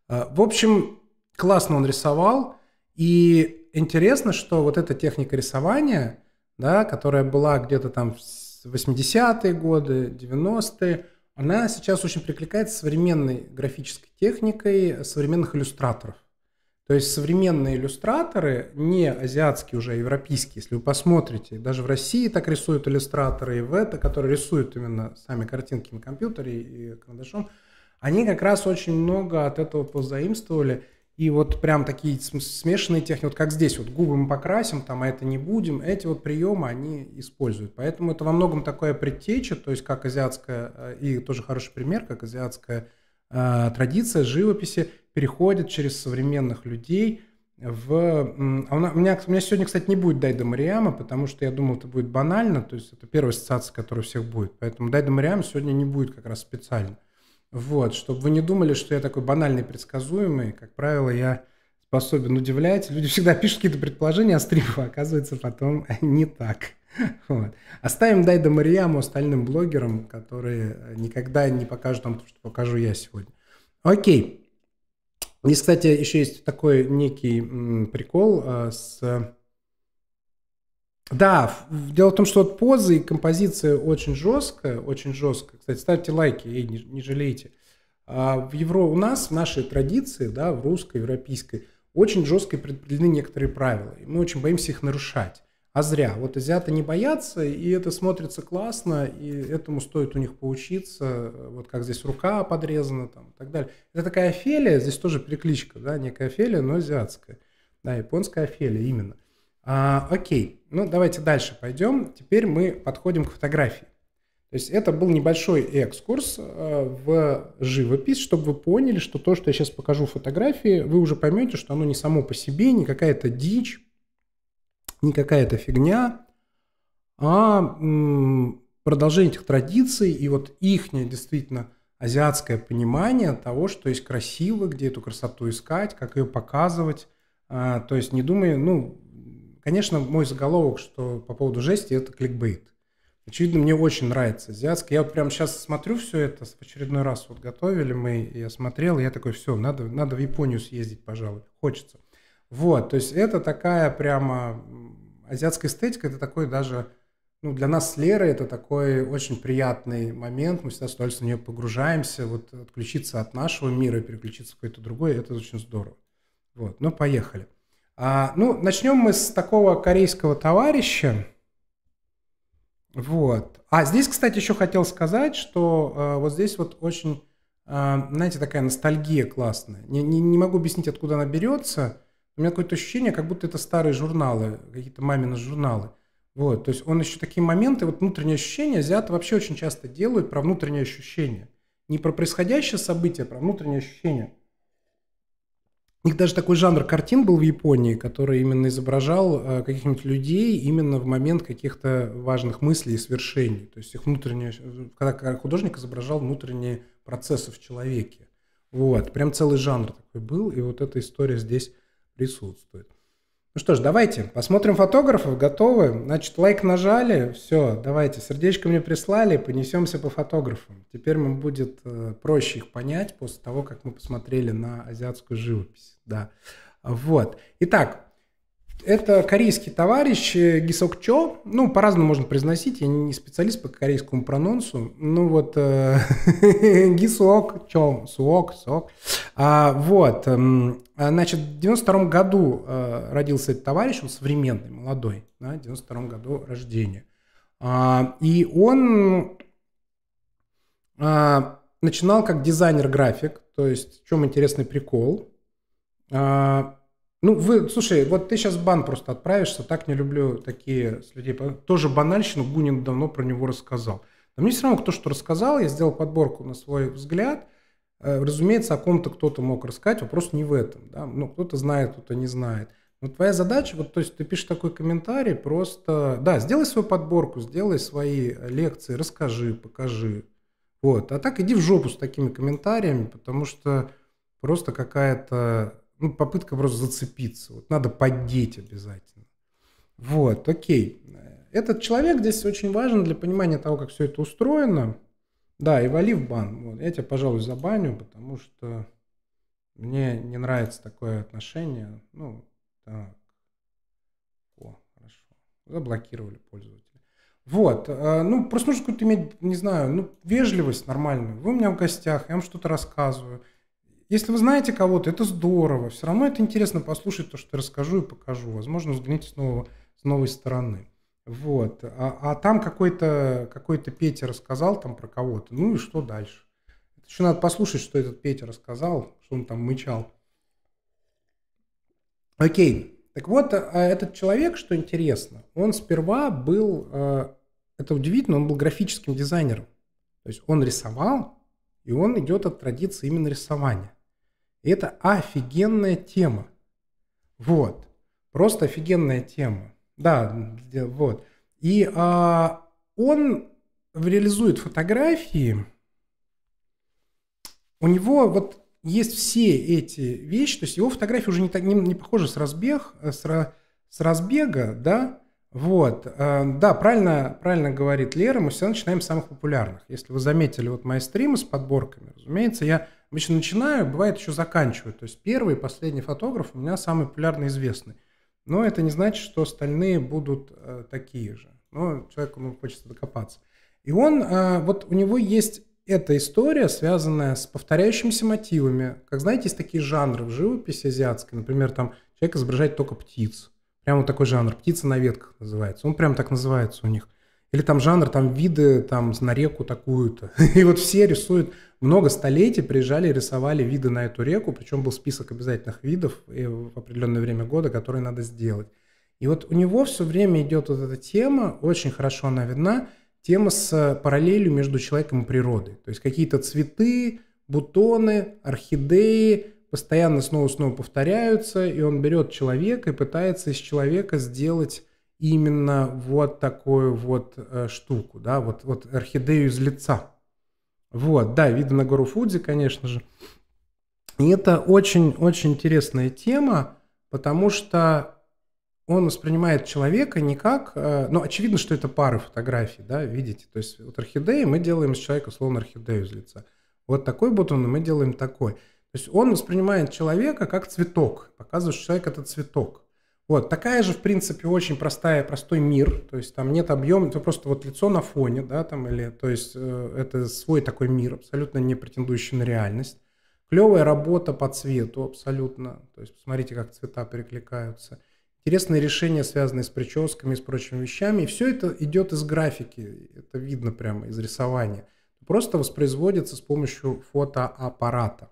А, в общем, классно он рисовал. И интересно, что вот эта техника рисования, да, которая была где-то там в 80-е годы, 90-е, она сейчас очень прикликается современной графической техникой современных иллюстраторов. То есть современные иллюстраторы, не азиатские уже, а европейские, если вы посмотрите, даже в России так рисуют иллюстраторы, и в это, которые рисуют именно сами картинки на компьютере и карандашом, они как раз очень много от этого позаимствовали – и вот прям такие смешанные техники, вот как здесь, вот губы мы покрасим, там, а это не будем, эти вот приемы они используют. Поэтому это во многом такое предтеча, то есть как азиатская, э, и тоже хороший пример, как азиатская э, традиция живописи переходит через современных людей в... А у, меня, у меня сегодня, кстати, не будет Дайда Мариама, потому что я думал, это будет банально, то есть это первая ассоциация, которая у всех будет. Поэтому Дайда Мариама сегодня не будет как раз специально. Вот, чтобы вы не думали, что я такой банальный, предсказуемый. Как правило, я способен удивлять. Люди всегда пишут какие-то предположения о стримах, а <laughs> оказывается потом <laughs> не так. Вот. Оставим Дайда Марьяму остальным блогерам, которые э, никогда не покажут вам то, что покажу я сегодня. Окей. Здесь, кстати, еще есть такой некий прикол э, с да, дело в том, что вот поза и композиция очень жесткая, очень жесткая. Кстати, ставьте лайки, эй, не, не жалейте. А в Евро у нас, в нашей традиции, да, в русской, европейской, очень жестко предопределены некоторые правила, и мы очень боимся их нарушать. А зря. Вот азиаты не боятся, и это смотрится классно, и этому стоит у них поучиться, вот как здесь рука подрезана там, и так далее. Это такая Офелия, здесь тоже перекличка, да, некая Офелия, но азиатская. Да, японская Офелия именно. А, окей, ну давайте дальше пойдем. Теперь мы подходим к фотографии. То есть это был небольшой экскурс э, в живопись, чтобы вы поняли, что то, что я сейчас покажу фотографии, вы уже поймете, что оно не само по себе, не какая-то дичь, не какая-то фигня, а продолжение этих традиций и вот их действительно азиатское понимание того, что есть красиво, где эту красоту искать, как ее показывать. А, то есть не думай, ну, Конечно, мой заголовок, что по поводу жести, это кликбейт. Очевидно, мне очень нравится азиатский. Я вот прямо сейчас смотрю все это, в очередной раз вот готовили мы, я смотрел, и я такой, все, надо, надо в Японию съездить, пожалуй, хочется. Вот, то есть это такая прямо азиатская эстетика, это такой даже, ну, для нас с Лерой это такой очень приятный момент, мы всегда с удовольствием в нее погружаемся, вот отключиться от нашего мира и переключиться в какой-то другой, это очень здорово. Вот, ну, поехали. А, ну, начнем мы с такого корейского товарища. Вот. А здесь, кстати, еще хотел сказать, что э, вот здесь вот очень, э, знаете, такая ностальгия классная. Не, не, не могу объяснить, откуда она берется. У меня какое-то ощущение, как будто это старые журналы, какие-то мамины журналы. Вот, то есть он еще такие моменты, вот внутренние ощущения азиаты вообще очень часто делают про внутренние ощущения. Не про происходящее событие, а про внутренние ощущения. У них даже такой жанр картин был в Японии, который именно изображал э, каких-нибудь людей именно в момент каких-то важных мыслей и свершений. То есть их внутреннее, э, когда художник изображал внутренние процессы в человеке. Вот, прям целый жанр такой был, и вот эта история здесь присутствует. Ну что ж, давайте посмотрим фотографов, готовы. Значит, лайк нажали, все, давайте, сердечко мне прислали, понесемся по фотографам. Теперь нам будет э, проще их понять после того, как мы посмотрели на азиатскую живопись. Да. Вот. Итак, это корейский товарищ э, Гисок Чо. Ну, по-разному можно произносить. Я не специалист по корейскому прононсу. Ну, вот э, <laughs> Гисок Чо, Суок, Сок. А, вот. Эм, а, значит, в 92 году э, родился этот товарищ, он современный, молодой, да, в 92 году рождения. А, и он а, начинал как дизайнер-график. То есть, в чем интересный прикол? Ну, вы, слушай, вот ты сейчас бан просто отправишься, так не люблю такие с людей. Тоже банальщину, Гунин давно про него рассказал. Но мне все равно кто что рассказал, я сделал подборку на свой взгляд. Э, разумеется, о ком-то кто-то мог рассказать, вопрос не в этом. Да? Ну, кто-то знает, кто-то не знает. Но твоя задача, вот, то есть ты пишешь такой комментарий, просто, да, сделай свою подборку, сделай свои э, лекции, расскажи, покажи. Вот. А так иди в жопу с такими комментариями, потому что просто какая-то ну, попытка просто зацепиться. Вот надо поддеть обязательно. Вот, окей. Этот человек здесь очень важен для понимания того, как все это устроено. Да, и вали в бан. Вот, я тебя, пожалуй, забаню, потому что мне не нравится такое отношение. Ну, так. О, хорошо. Заблокировали пользователя. Вот. Э, ну, просто нужно какую-то иметь, не знаю, ну, вежливость нормальную. Вы у меня в гостях, я вам что-то рассказываю. Если вы знаете кого-то, это здорово. Все равно это интересно послушать то, что я расскажу и покажу. Возможно, взгляните снова с новой стороны. Вот. А, а там какой-то какой Петя рассказал там про кого-то. Ну и что дальше? Еще надо послушать, что этот Петя рассказал, что он там мычал. Окей. Так вот, а, а этот человек, что интересно, он сперва был, а, это удивительно, он был графическим дизайнером. То есть он рисовал, и он идет от традиции именно рисования. Это офигенная тема. Вот. Просто офигенная тема. Да, вот. И а, он реализует фотографии. У него вот есть все эти вещи. То есть его фотографии уже не, так, не, не похожи с, разбег, с, с разбега, да, вот, а, да, правильно, правильно говорит Лера, мы всегда начинаем с самых популярных. Если вы заметили вот мои стримы с подборками, разумеется, я Обычно начинаю, бывает еще заканчиваю. То есть первый и последний фотограф у меня самый популярный известный. Но это не значит, что остальные будут э, такие же. Но человеку ну, хочется докопаться. И он, э, вот у него есть эта история, связанная с повторяющимися мотивами. Как знаете, есть такие жанры в живописи азиатской. Например, там человек изображает только птиц. Прямо такой жанр. Птица на ветках называется. Он прямо так называется у них – или там жанр, там виды там на реку такую-то. <laughs> И вот все рисуют, много столетий приезжали и рисовали виды на эту реку, причем был список обязательных видов и э, в определенное время года, которые надо сделать. И вот у него все время идет вот эта тема, очень хорошо она видна, тема с параллелью между человеком и природой. То есть какие-то цветы, бутоны, орхидеи постоянно снова и снова повторяются, и он берет человека и пытается из человека сделать именно вот такую вот э, штуку, да, вот, вот орхидею из лица. Вот, да, видно на гору Фудзи, конечно же. И это очень-очень интересная тема, потому что он воспринимает человека не как... Э, ну, очевидно, что это пары фотографий, да, видите. То есть вот орхидеи мы делаем из человека словно орхидею из лица. Вот такой бутон, и мы делаем такой. То есть он воспринимает человека как цветок, показывает, что человек – это цветок. Вот, такая же, в принципе, очень простая, простой мир, то есть там нет объема, это просто вот лицо на фоне, да, там, или, то есть э, это свой такой мир, абсолютно не претендующий на реальность. Клевая работа по цвету, абсолютно, то есть посмотрите, как цвета перекликаются. Интересные решения, связанные с прическами и с прочими вещами, и все это идет из графики, это видно прямо из рисования. Просто воспроизводится с помощью фотоаппарата.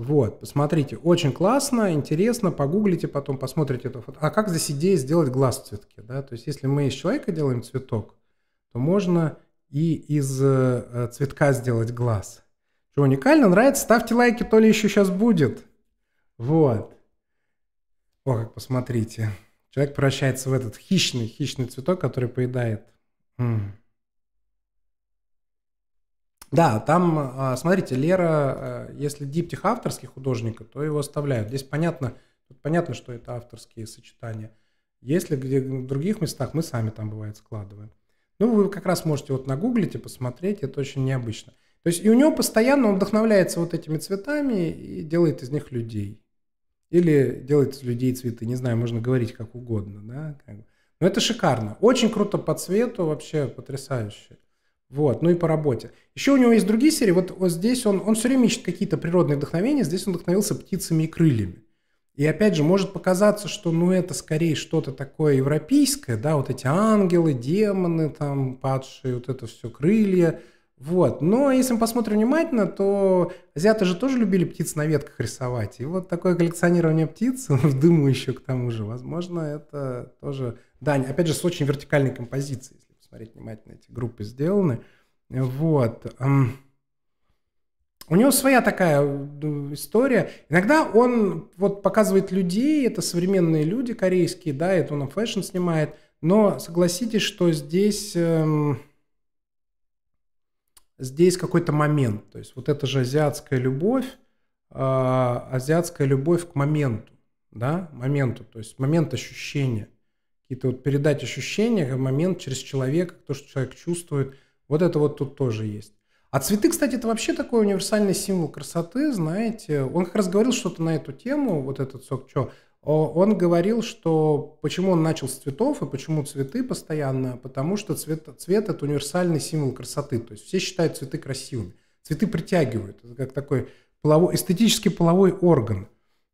Вот, посмотрите, очень классно, интересно, погуглите потом, посмотрите эту фото. А как здесь идея сделать глаз в цветке, да? То есть если мы из человека делаем цветок, то можно и из э, э цветка сделать глаз. Что уникально, нравится? Ставьте лайки, то ли еще сейчас будет. Вот. О, как посмотрите. Человек превращается в этот хищный, хищный цветок, который поедает. М -м. Да, там, а, смотрите, Лера, э, если диптих авторский художника, то его оставляют. Здесь понятно, понятно, что это авторские сочетания. Если где в других местах, мы сами там, бывает, складываем. Ну, вы как раз можете вот нагуглить и посмотреть, это очень необычно. То есть и у него постоянно он вдохновляется вот этими цветами и делает из них людей. Или делает из людей цветы, не знаю, можно говорить как угодно, да. Но это шикарно. Очень круто по цвету, вообще потрясающе. Вот, ну и по работе. Еще у него есть другие серии. Вот, вот здесь он, он все время ищет какие-то природные вдохновения. Здесь он вдохновился птицами и крыльями. И опять же, может показаться, что ну это скорее что-то такое европейское, да, вот эти ангелы, демоны там падшие, вот это все крылья. Вот. Но если мы посмотрим внимательно, то азиаты же тоже любили птиц на ветках рисовать. И вот такое коллекционирование птиц, <laughs> в дыму еще к тому же, возможно, это тоже дань. Опять же, с очень вертикальной композицией посмотреть внимательно, эти группы сделаны. Вот. У него своя такая история. Иногда он вот показывает людей, это современные люди корейские, да, это он фэшн снимает, но согласитесь, что здесь, эм, здесь какой-то момент. То есть вот это же азиатская любовь, а, азиатская любовь к моменту, да, моменту, то есть момент ощущения – какие-то вот передать ощущения, момент через человека, то, что человек чувствует. Вот это вот тут тоже есть. А цветы, кстати, это вообще такой универсальный символ красоты, знаете. Он как раз говорил что-то на эту тему, вот этот Сок Чо. Он говорил, что почему он начал с цветов и почему цветы постоянно, потому что цвет, цвет – это универсальный символ красоты. То есть все считают цветы красивыми. Цветы притягивают. Это как такой половой, эстетический половой орган.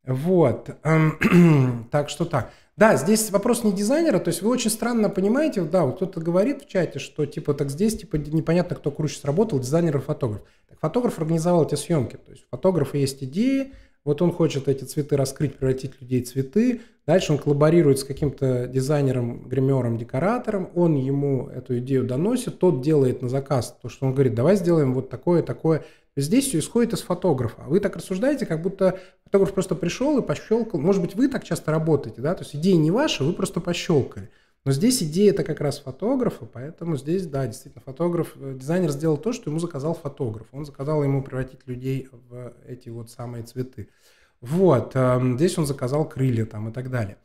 Вот. Эм, <clears throat> так что так. Да, здесь вопрос не дизайнера, то есть вы очень странно понимаете, да, вот кто-то говорит в чате, что типа так здесь типа непонятно, кто круче сработал, дизайнер и фотограф. Так фотограф организовал эти съемки, то есть у фотографа есть идеи, вот он хочет эти цветы раскрыть, превратить людей в цветы, дальше он коллаборирует с каким-то дизайнером, гримером, декоратором, он ему эту идею доносит, тот делает на заказ то, что он говорит, давай сделаем вот такое, такое, Здесь все исходит из фотографа. А вы так рассуждаете, как будто Фотограф просто пришел и пощелкал. Может быть, вы так часто работаете, да? То есть идея не ваша, вы просто пощелкали. Но здесь идея это как раз фотографа, поэтому здесь, да, действительно, фотограф, э, дизайнер сделал то, что ему заказал фотограф. Он заказал ему превратить людей в эти вот самые цветы. Вот, эм, здесь он заказал крылья там и так далее.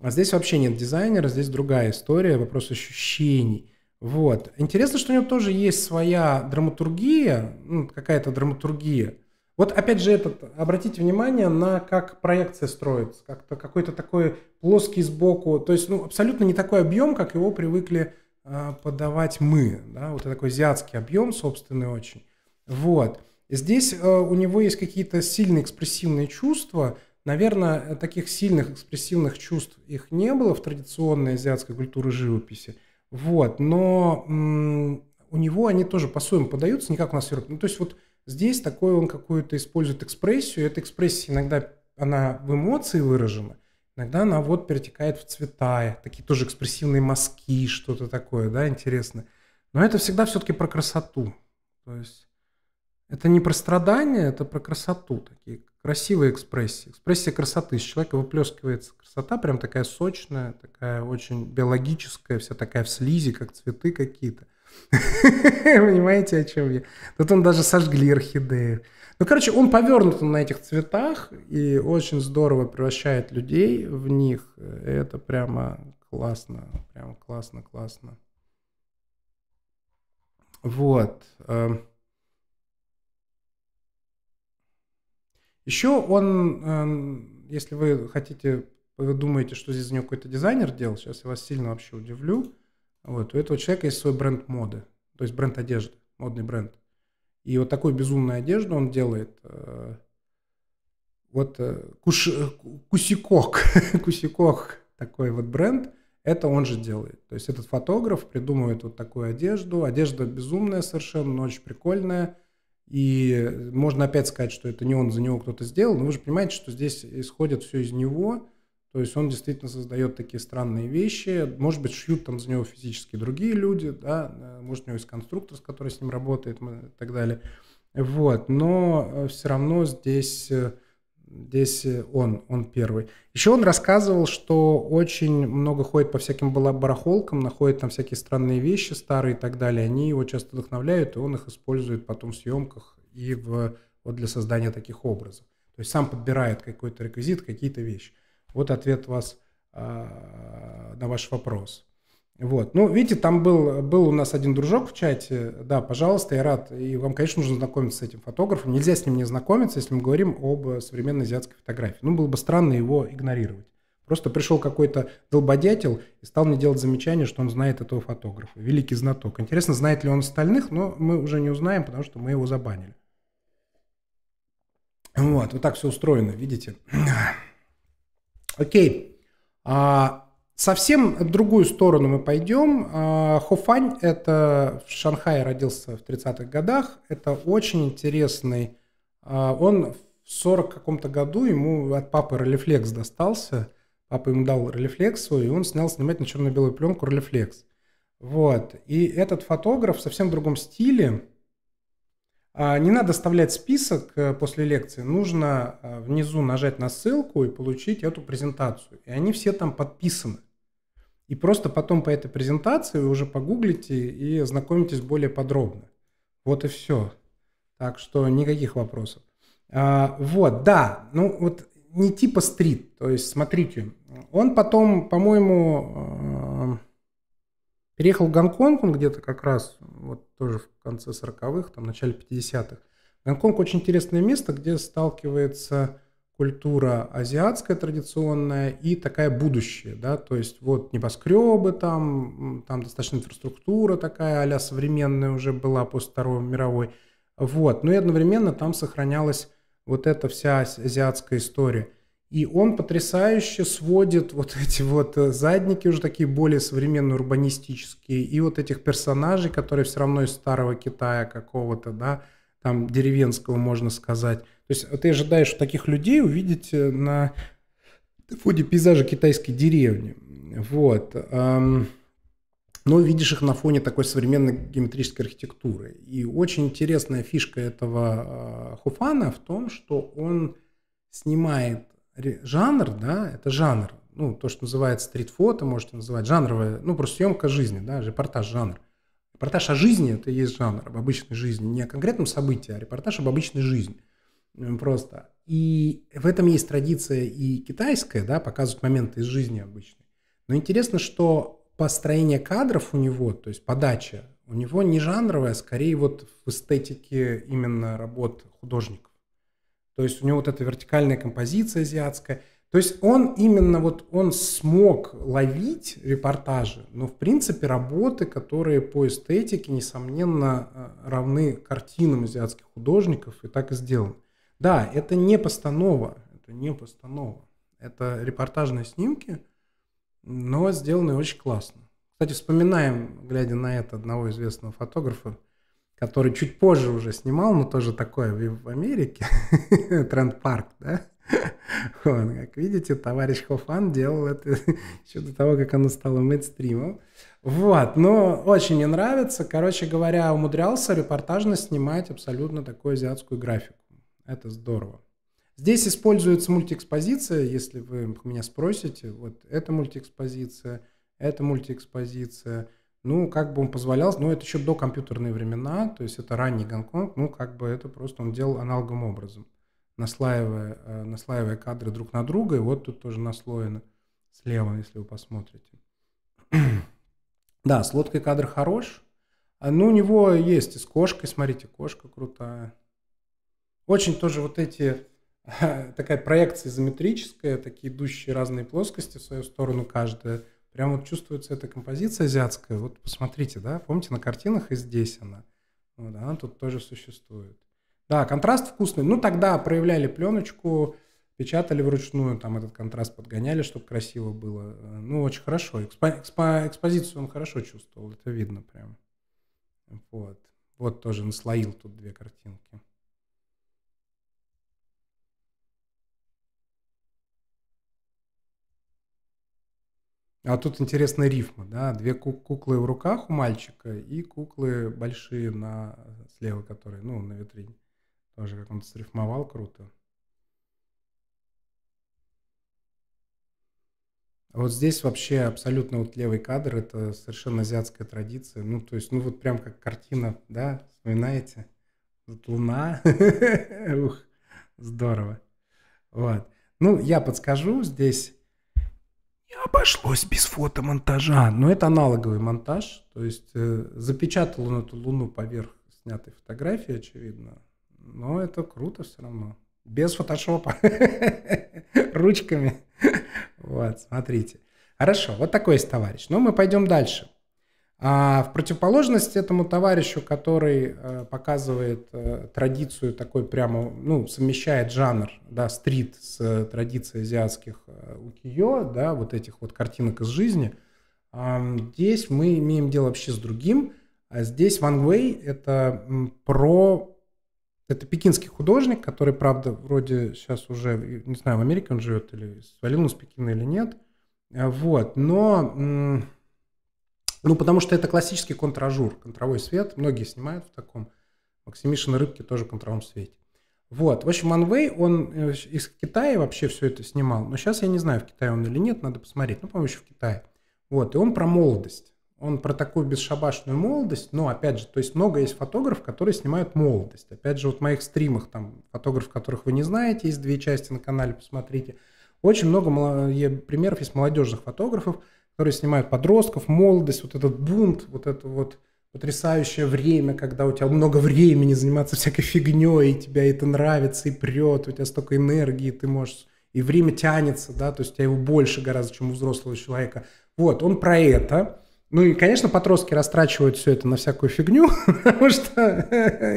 А здесь вообще нет дизайнера, здесь другая история, вопрос ощущений. Вот. Интересно, что у него тоже есть своя драматургия, ну, какая-то драматургия – вот опять же этот, обратите внимание на как проекция строится, как-то какой-то такой плоский сбоку, то есть ну, абсолютно не такой объем, как его привыкли э, подавать мы, да, вот такой азиатский объем собственный очень. Вот. Здесь э, у него есть какие-то сильные экспрессивные чувства, наверное, таких сильных экспрессивных чувств их не было в традиционной азиатской культуре живописи, вот, но м- у него они тоже по-своему подаются, не как у нас в Европе. Ну, то есть вот Здесь такой он какую-то использует экспрессию. Эта экспрессия иногда она в эмоции выражена, иногда она вот перетекает в цвета, такие тоже экспрессивные мазки, что-то такое, да, интересно. Но это всегда все-таки про красоту. То есть это не про страдания, это про красоту. Такие красивые экспрессии. Экспрессия красоты. Из человека выплескивается красота, прям такая сочная, такая очень биологическая, вся такая в слизи, как цветы какие-то. <laughs> Понимаете, о чем я? Тут он даже сожгли орхидеи. Ну, короче, он повернут на этих цветах и очень здорово превращает людей в них. Это прямо классно, прямо классно, классно. Вот. Эм. Еще он, эм, если вы хотите, вы думаете, что здесь за него какой-то дизайнер делал, сейчас я вас сильно вообще удивлю – вот. У этого человека есть свой бренд моды, то есть бренд одежды, модный бренд. И вот такую безумную одежду он делает. Э, вот э, куш, э, Кусикок, <laughs> Кусикок такой вот бренд, это он же делает. То есть этот фотограф придумывает вот такую одежду. Одежда безумная совершенно, но очень прикольная. И можно опять сказать, что это не он, за него кто-то сделал, но вы же понимаете, что здесь исходит все из него, то есть он действительно создает такие странные вещи. Может быть, шьют там за него физически другие люди, да, э, может, у него есть конструктор, с который с ним работает и так далее. Вот, но э, все равно здесь, э, здесь он, он первый. Еще он рассказывал, что очень много ходит по всяким барахолкам, находит там всякие странные вещи старые и так далее. Они его часто вдохновляют, и он их использует потом в съемках и в, вот для создания таких образов. То есть сам подбирает какой-то реквизит, какие-то вещи. Вот ответ вас а, на ваш вопрос. Вот. Ну, видите, там был, был у нас один дружок в чате. Да, пожалуйста, я рад. И вам, конечно, нужно знакомиться с этим фотографом. Нельзя с ним не знакомиться, если мы говорим об современной азиатской фотографии. Ну, было бы странно его игнорировать. Просто пришел какой-то долбодятел и стал мне делать замечание, что он знает этого фотографа. Великий знаток. Интересно, знает ли он остальных, но мы уже не узнаем, потому что мы его забанили. Вот, вот так все устроено, видите. Окей. А, совсем в другую сторону мы пойдем. А, Хофань это в Шанхае родился в 30-х годах. Это очень интересный. А, он в 40 каком-то году ему от папы ролифлекс достался. Папа ему дал ролифлексу, и он снял снимать на черно-белую пленку ролифлекс. Вот. И этот фотограф в совсем другом стиле, а, не надо оставлять список э, после лекции, нужно э, внизу нажать на ссылку и получить эту презентацию. И они все там подписаны. И просто потом по этой презентации уже погуглите и ознакомитесь более подробно. Вот и все. Так что никаких вопросов. А, вот, да, ну вот не типа стрит, то есть смотрите, он потом, по-моему, э, Переехал в Гонконг, он где-то как раз, вот тоже в конце 40-х, там, начале 50-х. Гонконг очень интересное место, где сталкивается культура азиатская традиционная и такая будущее, да, то есть вот небоскребы там, там достаточно инфраструктура такая а современная уже была после Второй мировой, вот, но ну и одновременно там сохранялась вот эта вся азиатская история. И он потрясающе сводит вот эти вот э, задники, уже такие более современные, урбанистические, и вот этих персонажей, которые все равно из старого Китая какого-то, да, там деревенского, можно сказать. То есть а ты ожидаешь таких людей увидеть э, на фоне пейзажа китайской деревни. Вот. Но видишь их на фоне такой современной геометрической архитектуры. И очень интересная фишка этого а, Хуфана в том, что он снимает жанр, да, это жанр, ну, то, что называется стрит-фото, можете называть жанровое, ну, просто съемка жизни, да, репортаж, жанр. Репортаж о жизни – это и есть жанр, об обычной жизни, не о конкретном событии, а репортаж об обычной жизни просто. И в этом есть традиция и китайская, да, показывают моменты из жизни обычной. Но интересно, что построение кадров у него, то есть подача, у него не жанровая, а скорее вот в эстетике именно работ художника. То есть у него вот эта вертикальная композиция азиатская. То есть он именно вот он смог ловить репортажи, но в принципе работы, которые по эстетике, несомненно, э, равны картинам азиатских художников и так и сделаны. Да, это не постанова, это не постанова. Это репортажные снимки, но сделаны очень классно. Кстати, вспоминаем, глядя на это, одного известного фотографа который чуть позже уже снимал, но тоже такое в Америке, <laughs> Тренд Парк, да? <laughs> Вот, как видите, товарищ Хофан делал это <laughs> еще до того, как оно стало мейнстримом. Вот, но очень не нравится. Короче говоря, умудрялся репортажно снимать абсолютно такую азиатскую графику. Это здорово. Здесь используется мультиэкспозиция, если вы меня спросите. Вот это мультиэкспозиция, это мультиэкспозиция – ну, как бы он позволял, но это еще до компьютерные времена, то есть это ранний Гонконг, ну, как бы это просто он делал аналогом образом, наслаивая, э, наслаивая кадры друг на друга, и вот тут тоже наслоено слева, если вы посмотрите. <clears throat> да, с лодкой кадр хорош, а, ну, у него есть и с кошкой, смотрите, кошка крутая. Очень тоже вот эти, <laughs> такая проекция изометрическая, такие идущие разные плоскости в свою сторону каждая, Прям вот чувствуется эта композиция азиатская. Вот посмотрите, да, помните, на картинах и здесь она. Вот, она тут тоже существует. Да, контраст вкусный. Ну, тогда проявляли пленочку, печатали вручную, там этот контраст подгоняли, чтобы красиво было. Ну, очень хорошо. Экспо, экспо, экспозицию он хорошо чувствовал, это видно прям. Вот. Вот тоже наслоил тут две картинки. А тут интересная рифма, да, две куклы в руках у мальчика и куклы большие на слева, которые, ну, на витрине. Тоже как он срифмовал круто. вот здесь вообще абсолютно вот левый кадр, это совершенно азиатская традиция. Ну, то есть, ну вот прям как картина, да, вспоминаете? Тут луна. <laughs> Ух, здорово. Вот. Ну, я подскажу здесь не обошлось без фотомонтажа. А, Но ну, это аналоговый монтаж. То есть э, запечатал он эту луну поверх снятой фотографии, очевидно. Но это круто все равно. Без фотошопа. <laughs> Ручками. Вот, смотрите. Хорошо, вот такой есть товарищ. Но ну, мы пойдем дальше. А в противоположность этому товарищу, который э, показывает э, традицию такой прямо, ну, совмещает жанр, да, стрит с э, традицией азиатских э, укиё, да, вот этих вот картинок из жизни, э, здесь мы имеем дело вообще с другим. А здесь Ван Вэй – это про... Это пекинский художник, который, правда, вроде сейчас уже, не знаю, в Америке он живет или свалил он с Пекина или нет. Э, вот, но ну, потому что это классический контражур, контровой свет. Многие снимают в таком. Максимишин рыбки тоже в контровом свете. Вот. В общем, Манвей, он э, из Китая вообще все это снимал. Но сейчас я не знаю, в Китае он или нет, надо посмотреть. Ну, по-моему, еще в Китае. Вот. И он про молодость. Он про такую бесшабашную молодость, но, опять же, то есть много есть фотографов, которые снимают молодость. Опять же, вот в моих стримах, там, фотограф, которых вы не знаете, есть две части на канале, посмотрите. Очень много примеров есть молодежных фотографов, которые снимают подростков, молодость, вот этот бунт, вот это вот потрясающее время, когда у тебя много времени заниматься всякой фигней, и тебя это нравится и прет, у тебя столько энергии, ты можешь... И время тянется, да, то есть у тебя его больше гораздо, чем у взрослого человека. Вот, он про это. Ну и, конечно, подростки растрачивают все это на всякую фигню, <laughs> потому что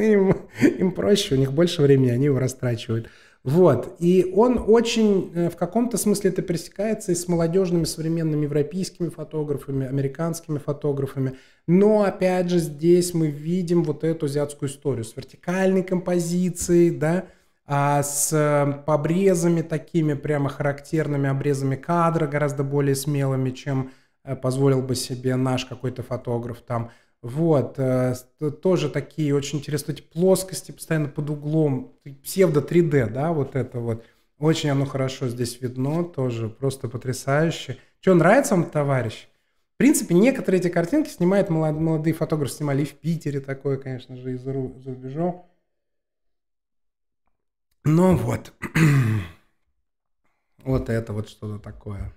<laughs> им, им проще, у них больше времени, они его растрачивают. Вот. И он очень, э, в каком-то смысле, это пересекается и с молодежными современными европейскими фотографами, американскими фотографами. Но, опять же, здесь мы видим вот эту азиатскую историю с вертикальной композицией, да, а с э, обрезами такими прямо характерными, обрезами кадра гораздо более смелыми, чем э, позволил бы себе наш какой-то фотограф там – вот, э, тоже такие очень интересные эти плоскости, постоянно под углом, псевдо 3D, да, вот это вот. Очень оно хорошо здесь видно, тоже просто потрясающе. Что, нравится вам, товарищ? В принципе, некоторые эти картинки снимают молодые фотографы, снимали в Питере такое, конечно же, и за, за рубежом. Но вот, <clears throat> Вот это вот что-то такое.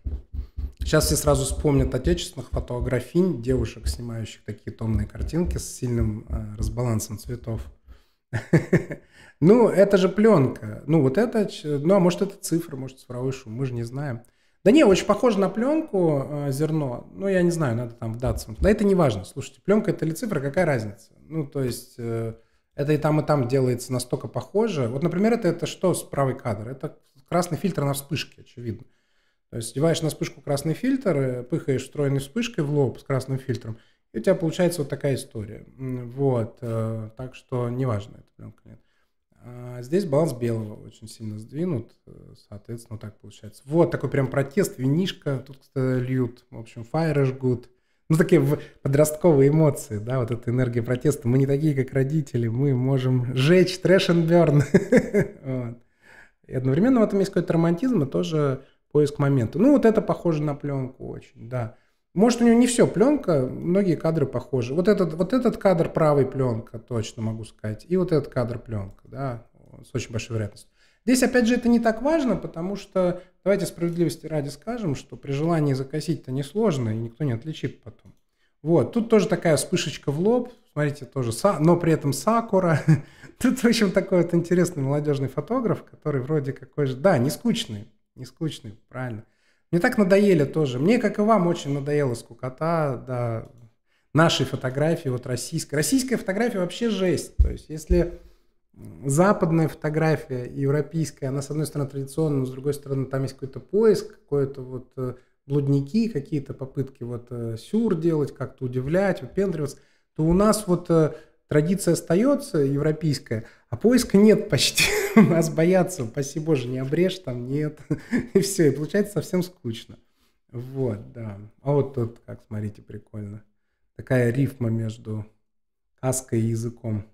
Сейчас все сразу вспомнят отечественных фотографинь, девушек, снимающих такие томные картинки с сильным э, разбалансом цветов. <laughs> Ну, это же пленка. Ну, вот это, ну, а может, это цифры, может, цифровой шум, мы же не знаем. Да не, очень похоже на пленку э, зерно. Ну, я не знаю, надо там вдаться. Да это не важно. Слушайте, пленка это или цифра, какая разница? Ну, то есть, э, это и там, и там делается настолько похоже. Вот, например, это, это что с правый кадр? Это красный фильтр на вспышке, очевидно. То есть одеваешь на вспышку красный фильтр, э, пыхаешь встроенной вспышкой в лоб с красным фильтром, и у тебя получается вот такая история. Вот, э, так что неважно, это пленка нет. А здесь баланс белого очень сильно сдвинут, э, соответственно, так получается. Вот такой прям протест, винишка тут кстати, льют, в общем, фаеры жгут. Ну, такие подростковые эмоции, да, вот эта энергия протеста. Мы не такие, как родители, мы можем жечь трэш and <laughs> burn. вот. И одновременно в этом есть какой-то романтизм и тоже поиск момента. Ну, вот это похоже на пленку очень, да. Может, у него не все пленка, многие кадры похожи. Вот этот, вот этот кадр правый пленка, точно могу сказать. И вот этот кадр пленка, да, с очень большой вероятностью. Здесь, опять же, это не так важно, потому что, давайте справедливости ради скажем, что при желании закосить-то несложно, и никто не отличит потом. Вот, тут тоже такая вспышечка в лоб, смотрите, тоже, са, но при этом Сакура. <laughs> Тут, в общем, такой вот интересный молодежный фотограф, который вроде какой же, да, не скучный, не скучный, правильно. Мне так надоели тоже. Мне, как и вам, очень надоела скукота, да, нашей фотографии, вот российской. Российская фотография вообще жесть. То есть, если западная фотография, европейская, она, с одной стороны, традиционная, но с другой стороны, там есть какой-то поиск, какое-то вот э, блудники, какие-то попытки вот э, сюр делать, как-то удивлять, выпендриваться, то у нас вот э, традиция остается европейская, а поиска нет почти. <laughs> Нас боятся, спаси боже, не обрежь, там нет. <laughs> И все, и получается совсем скучно. Вот, да. А вот тут, как, смотрите, прикольно. Такая рифма между каской и языком.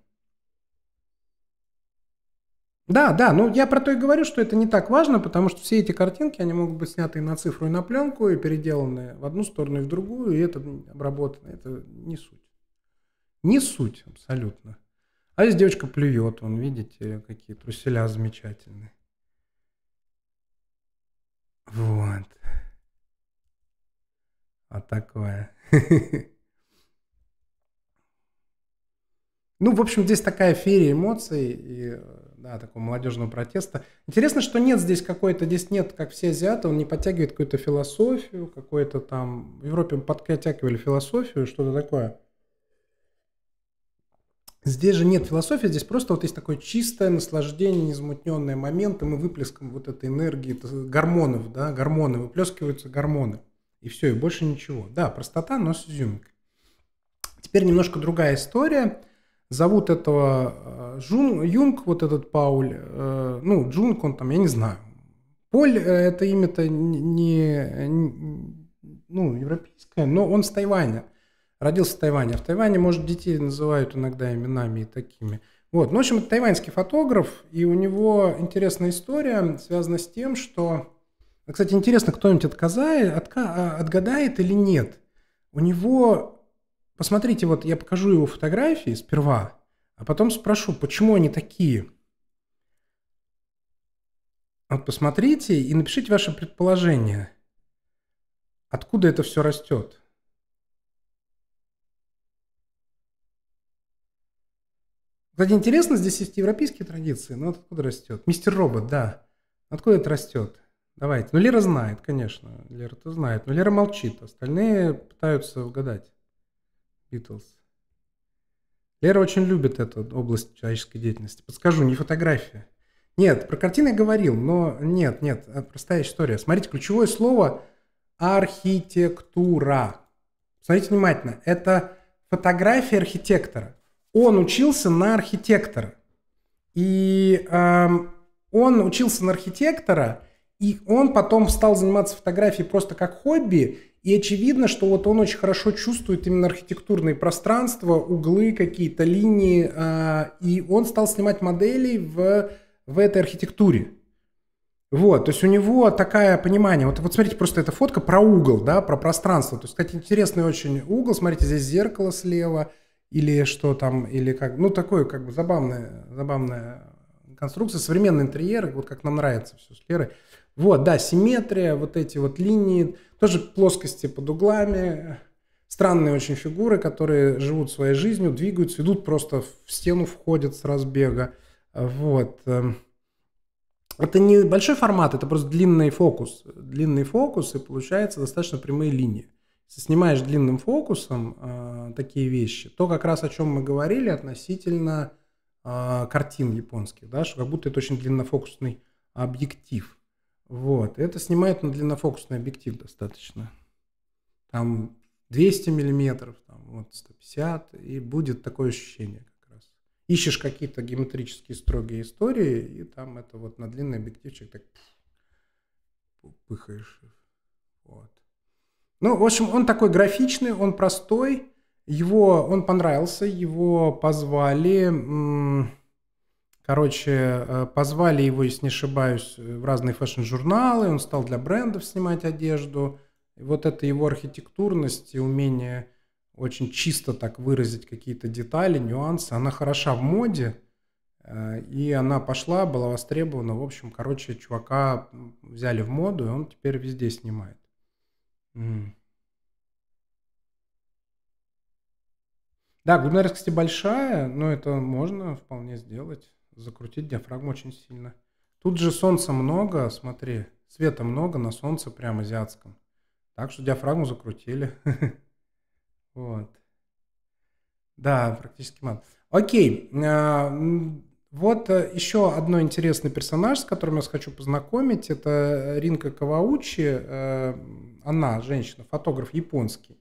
Да, да, ну я про то и говорю, что это не так важно, потому что все эти картинки, они могут быть сняты на цифру и на пленку, и переделаны в одну сторону и в другую, и это обработано, это не суть. Не суть абсолютно. А здесь девочка плюет, вон, видите, какие труселя замечательные. Вот. А такое. <laughs> Ну, в общем, здесь такая ферия эмоций и да, такого молодежного протеста. Интересно, что нет здесь какой-то, здесь нет, как все азиаты, он не подтягивает какую-то философию, какой-то там, в Европе подтягивали философию, что-то такое. Здесь же нет философии, здесь просто вот есть такое чистое наслаждение, незамутненное моментом и выплеском вот этой энергии, гормонов, да, гормоны, выплескиваются гормоны. И все, и больше ничего. Да, простота, но с изюминкой. Теперь немножко другая история – Зовут этого э, Жун, Юнг, вот этот Пауль, э, ну, Джунг он там, я не знаю. Поль, э, это имя-то не, не, ну, европейское, но он с Тайваня. Родился в Тайване. А в Тайване, может, детей называют иногда именами и такими. Вот. Ну, в общем, это тайваньский фотограф, и у него интересная история, связана с тем, что... Кстати, интересно, кто-нибудь отказает, отка... Э, отгадает или нет. У него Посмотрите, вот я покажу его фотографии сперва, а потом спрошу, почему они такие. Вот посмотрите и напишите ваше предположение, откуда это все растет. Кстати, интересно, здесь есть европейские традиции, но откуда растет? Мистер Робот, да. Откуда это растет? Давайте. Ну, Лера знает, конечно. Лера-то знает. Но Лера молчит. Остальные пытаются угадать. Beatles. Лера очень любит эту область человеческой деятельности. Подскажу, не фотография. Нет, про картины я говорил, но нет, нет, простая история. Смотрите, ключевое слово архитектура. Смотрите внимательно, это фотография архитектора. Он учился на архитектора. И эм, он учился на архитектора, и он потом стал заниматься фотографией просто как хобби, и очевидно, что вот он очень хорошо чувствует именно архитектурные пространства, углы какие-то, линии, а, и он стал снимать модели в, в этой архитектуре. Вот, то есть у него такое понимание. Вот, вот смотрите, просто эта фотка про угол, да, про пространство. То есть, кстати, интересный очень угол. Смотрите, здесь зеркало слева или что там, или как, ну такое как бы забавная, забавная конструкция, современный интерьер, вот как нам нравится все с Лерой. Вот, да, симметрия, вот эти вот линии, тоже плоскости под углами, странные очень фигуры, которые живут своей жизнью, двигаются, идут просто в стену, входят с разбега. Вот. Эм, это не большой формат, это просто длинный фокус. Длинный фокус, и получается достаточно прямые линии. Если снимаешь длинным фокусом э, такие вещи, то как раз о чем мы говорили относительно э, картин японских, да, что как будто это очень длиннофокусный объектив. Вот. Это снимает на длиннофокусный объектив достаточно. Там 200 миллиметров, там вот 150, и будет такое ощущение как раз. Ищешь какие-то геометрические строгие истории, и там это вот на длинный объективчик так пыхаешь. Вот. Ну, в общем, он такой графичный, он простой. Его, он понравился, его позвали Короче, э, позвали его, если не ошибаюсь, в разные фэшн-журналы, он стал для брендов снимать одежду. И вот это его архитектурность и умение очень чисто так выразить какие-то детали, нюансы, она хороша в моде, э, и она пошла, была востребована. В общем, короче, чувака взяли в моду, и он теперь везде снимает. Mm. Да, губернская большая, но это можно вполне сделать закрутить диафрагму очень сильно. Тут же солнца много, смотри, света много на солнце прям азиатском. Так что диафрагму закрутили. <laughs> Вот. Да, практически мат. Окей. А, вот э, еще одно интересный персонаж, с которым я вас хочу познакомить. Это Ринка Каваучи. Э, она женщина, фотограф японский.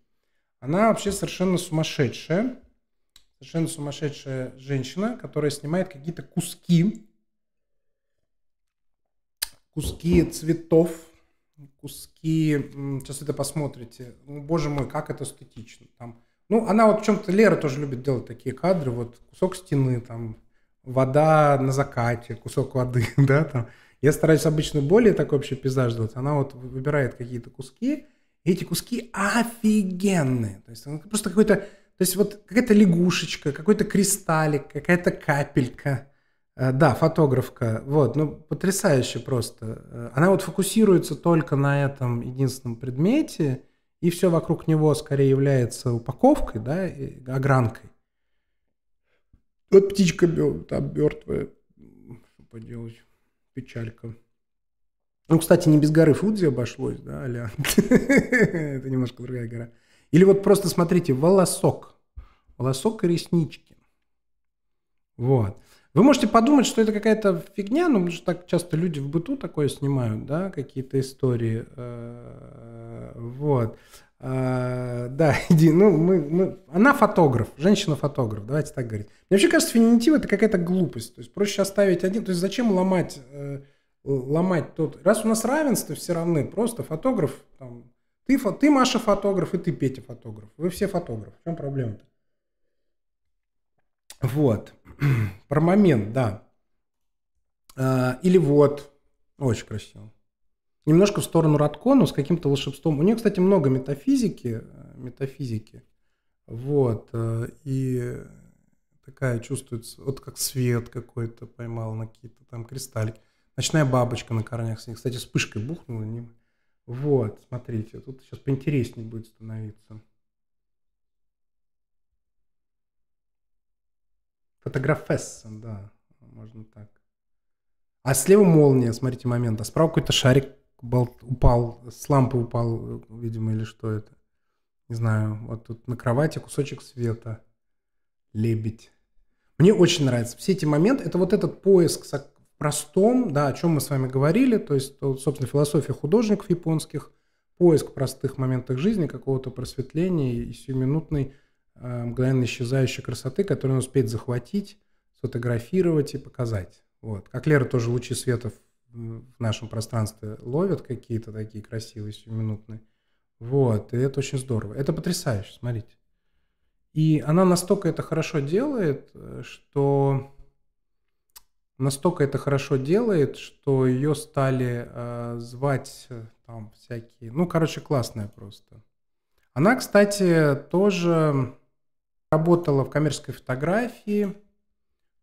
Она вообще совершенно сумасшедшая совершенно сумасшедшая женщина, которая снимает какие-то куски, куски цветов, куски, сейчас это посмотрите, ну, боже мой, как это эстетично. Там, ну, она вот в чем-то, Лера тоже любит делать такие кадры, вот кусок стены, там, вода на закате, кусок воды, <laughs> да, там. Я стараюсь обычно более такой общий пейзаж делать, она вот выбирает какие-то куски, и эти куски офигенные. То есть ну, просто какой-то то есть вот какая-то лягушечка, какой-то кристаллик, какая-то капелька. Э, да, фотографка. Вот, ну, потрясающе просто. Э, она вот фокусируется только на этом единственном предмете, и все вокруг него скорее является упаковкой, да, огранкой. Вот птичка там мертвая. Что поделать? Печалька. Ну, кстати, не без горы Фудзи обошлось, да, а <laughs> Это немножко другая гора. Или вот просто смотрите, волосок. Волосок и реснички. Вот. Вы можете подумать, что это какая-то фигня, ну, потому что так часто люди в быту такое снимают, да, какие-то истории. Э, вот. Э, да, <laughs> иди, ну, мы, мы, она фотограф, женщина-фотограф, давайте так говорить. Мне вообще кажется, феминитив это какая-то глупость, то есть проще оставить один, то есть зачем ломать, э, ломать тот, раз у нас равенство все равны, просто фотограф, там, ты, ты Маша фотограф, и ты Петя фотограф. Вы все фотограф. В чем проблема-то? Вот. <clears throat> Про момент, да. А, или вот. Очень красиво. Немножко в сторону Радко, но с каким-то волшебством. У нее, кстати, много метафизики. Э, метафизики. Вот. Э, и такая чувствуется, вот как свет какой-то поймал на какие-то там кристаллики. Ночная бабочка на корнях с ней. Кстати, вспышкой бухнула. Не... Вот, смотрите, тут сейчас поинтереснее будет становиться. Фотографесса, да, можно так. А слева молния, смотрите, момент. А справа какой-то шарик упал, с лампы упал, видимо, или что это. Не знаю, вот тут на кровати кусочек света. Лебедь. Мне очень нравится. Все эти моменты, это вот этот поиск простом, да, о чем мы с вами говорили, то есть, собственно, философия художников японских, поиск простых моментов жизни, какого-то просветления и сиюминутной, э, мгновенно исчезающей красоты, которую он успеет захватить, сфотографировать и показать. Вот. Как Лера тоже лучи света в нашем пространстве ловят какие-то такие красивые, сиюминутные. Вот, и это очень здорово. Это потрясающе, смотрите. И она настолько это хорошо делает, э, что настолько это хорошо делает, что ее стали э, звать э, там всякие... Ну, короче, классная просто. Она, кстати, тоже работала в коммерческой фотографии,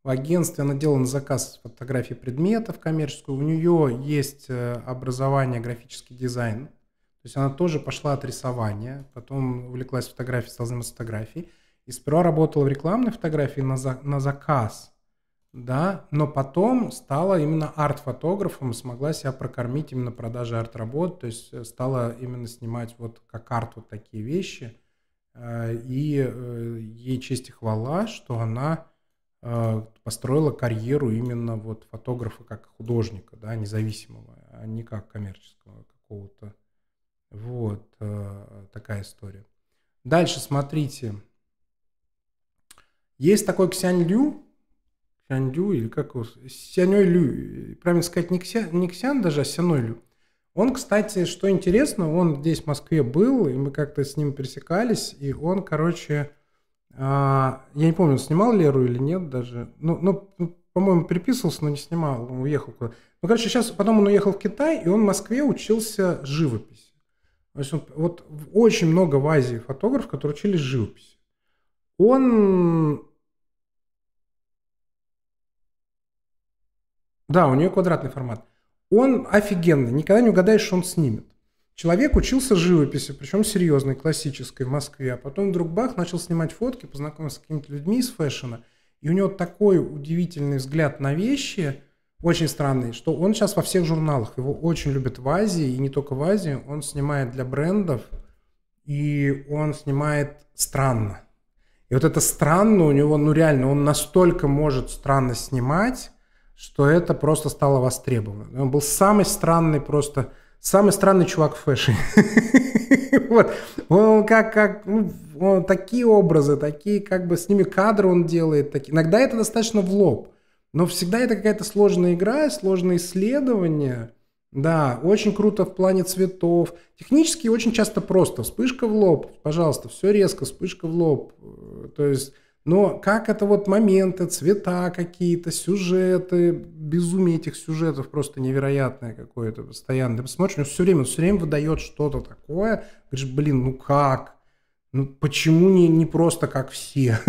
в агентстве она делала на заказ фотографии предметов коммерческую. У нее есть э, образование графический дизайн. То есть она тоже пошла от рисования, потом увлеклась фотографией, стала заниматься фотографией. И сперва работала в рекламной фотографии на, за, на заказ – да, но потом стала именно арт-фотографом, смогла себя прокормить именно продажей арт-работ, то есть э, стала именно снимать вот как арт вот такие вещи, э, и э, ей честь и хвала, что она построила карьеру именно вот фотографа как художника, да, независимого, а не как коммерческого какого-то. Вот такая история. Дальше смотрите. Есть такой Ксянь Лю, Сяндю или как его, Сянёй Лю, правильно сказать, не, Кся, не Ксян даже, а Сяной Лю. Он, кстати, что интересно, он здесь в Москве был, и мы как-то с ним пересекались, и он, короче, а, я не помню, снимал Леру или нет даже, ну, ну, ну по-моему, приписывался, но не снимал, он уехал куда Ну, короче, сейчас, потом он уехал в Китай, и он в Москве учился живописи. То есть, он, вот очень много в Азии фотографов, которые учились живописи. Он Да, у нее квадратный формат. Он офигенный, никогда не угадаешь, что он снимет. Человек учился живописи, причем серьезной, классической, в Москве, а потом вдруг бах, начал снимать фотки, познакомился с какими-то людьми из фэшена, и у него такой удивительный взгляд на вещи, очень странный, что он сейчас во всех журналах, его очень любят в Азии, и не только в Азии, он снимает для брендов, и он снимает странно. И вот это странно у него, ну реально, он настолько может странно снимать, что это просто стало востребовано. Он был самый странный просто, самый странный чувак в фэшне. <laughs> Вот. Он как, как, ну, он такие образы, такие как бы с ними кадры он делает. Иногда это достаточно в лоб, но всегда это какая-то сложная игра, сложное исследование. Да, очень круто в плане цветов. Технически очень часто просто. Вспышка в лоб, пожалуйста, все резко, вспышка в лоб. То есть но как это вот моменты, цвета какие-то, сюжеты, безумие этих сюжетов просто невероятное какое-то постоянно. Ты посмотришь, он все время, он все время выдает что-то такое. Говоришь, блин, ну как? Ну почему не, не просто как все?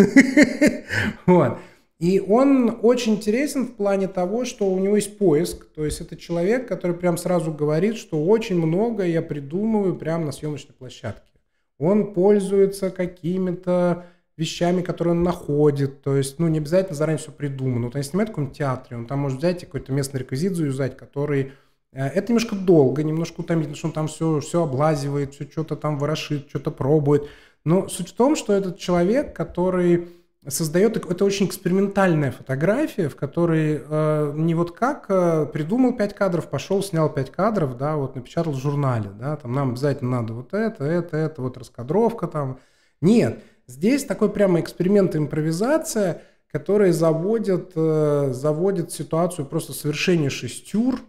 <laughs> Вот. И он очень интересен в плане того, что у него есть поиск. То есть это человек, который прям сразу говорит, что очень много я придумываю прямо на съемочной площадке. Он пользуется какими-то вещами, которые он находит. То есть, ну, не обязательно заранее все придумано. Вот он снимает в каком-то театре, он там может взять какой-то местный реквизит заюзать, который... Э, это немножко долго, немножко утомительно, что он там все, все облазивает, все что-то там ворошит, что-то пробует. Но суть в том, что этот человек, который создает... Это очень экспериментальная фотография, в которой э, не вот как э, придумал пять кадров, пошел, снял пять кадров, да, вот напечатал в журнале, да, там нам обязательно надо вот это, это, это, вот раскадровка там. Нет, Здесь такой прямо эксперимент импровизация, который заводит, э, заводит ситуацию просто совершеннейший стюр.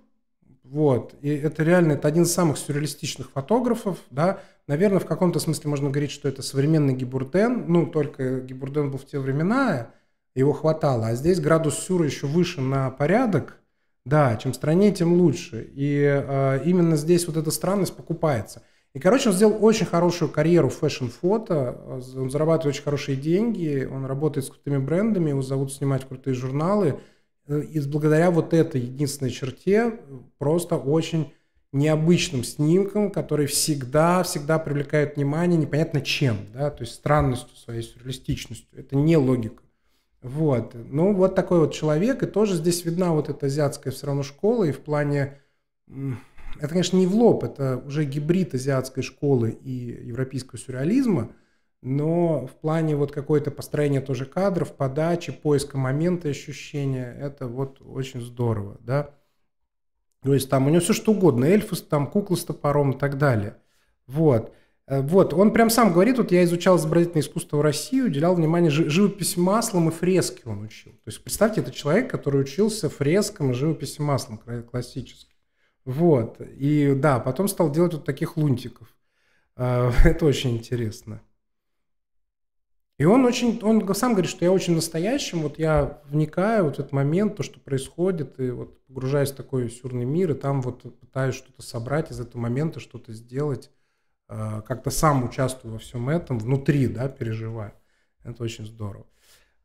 Вот. И это реально это один из самых сюрреалистичных фотографов. Да? Наверное, в каком-то смысле можно говорить, что это современный Гибурден. Ну, только Гибурден был в те времена, его хватало. А здесь градус сюра еще выше на порядок. Да, чем страннее, тем лучше. И э, именно здесь вот эта странность покупается. И, короче, он сделал очень хорошую карьеру в фэшн-фото, он зарабатывает очень хорошие деньги, он работает с крутыми брендами, его зовут снимать крутые журналы. И благодаря вот этой единственной черте, просто очень необычным снимкам, которые всегда-всегда привлекают внимание непонятно чем, да, то есть странностью своей, сюрреалистичностью. Это не логика. Вот. Ну, вот такой вот человек, и тоже здесь видна вот эта азиатская все равно школа, и в плане это, конечно, не в лоб, это уже гибрид азиатской школы и европейского сюрреализма, но в плане вот какое-то построение тоже кадров, подачи, поиска момента, ощущения, это вот очень здорово, да. То есть там у него все что угодно, эльфы, там куклы с топором и так далее. Вот. Э, вот, он прям сам говорит, вот я изучал изобразительное искусство в России, уделял внимание живописи маслом и фрески он учил. То есть представьте, это человек, который учился фрескам и живописи маслом классически. Вот. И да, потом стал делать вот таких лунтиков. А, <laughs> это очень интересно. И он очень, он сам говорит, что я очень настоящим, вот я вникаю вот в этот момент, то, что происходит, и вот погружаюсь в такой сюрный мир, и там вот пытаюсь что-то собрать из этого момента, что-то сделать, а, как-то сам участвую во всем этом, внутри, да, переживаю. Это очень здорово.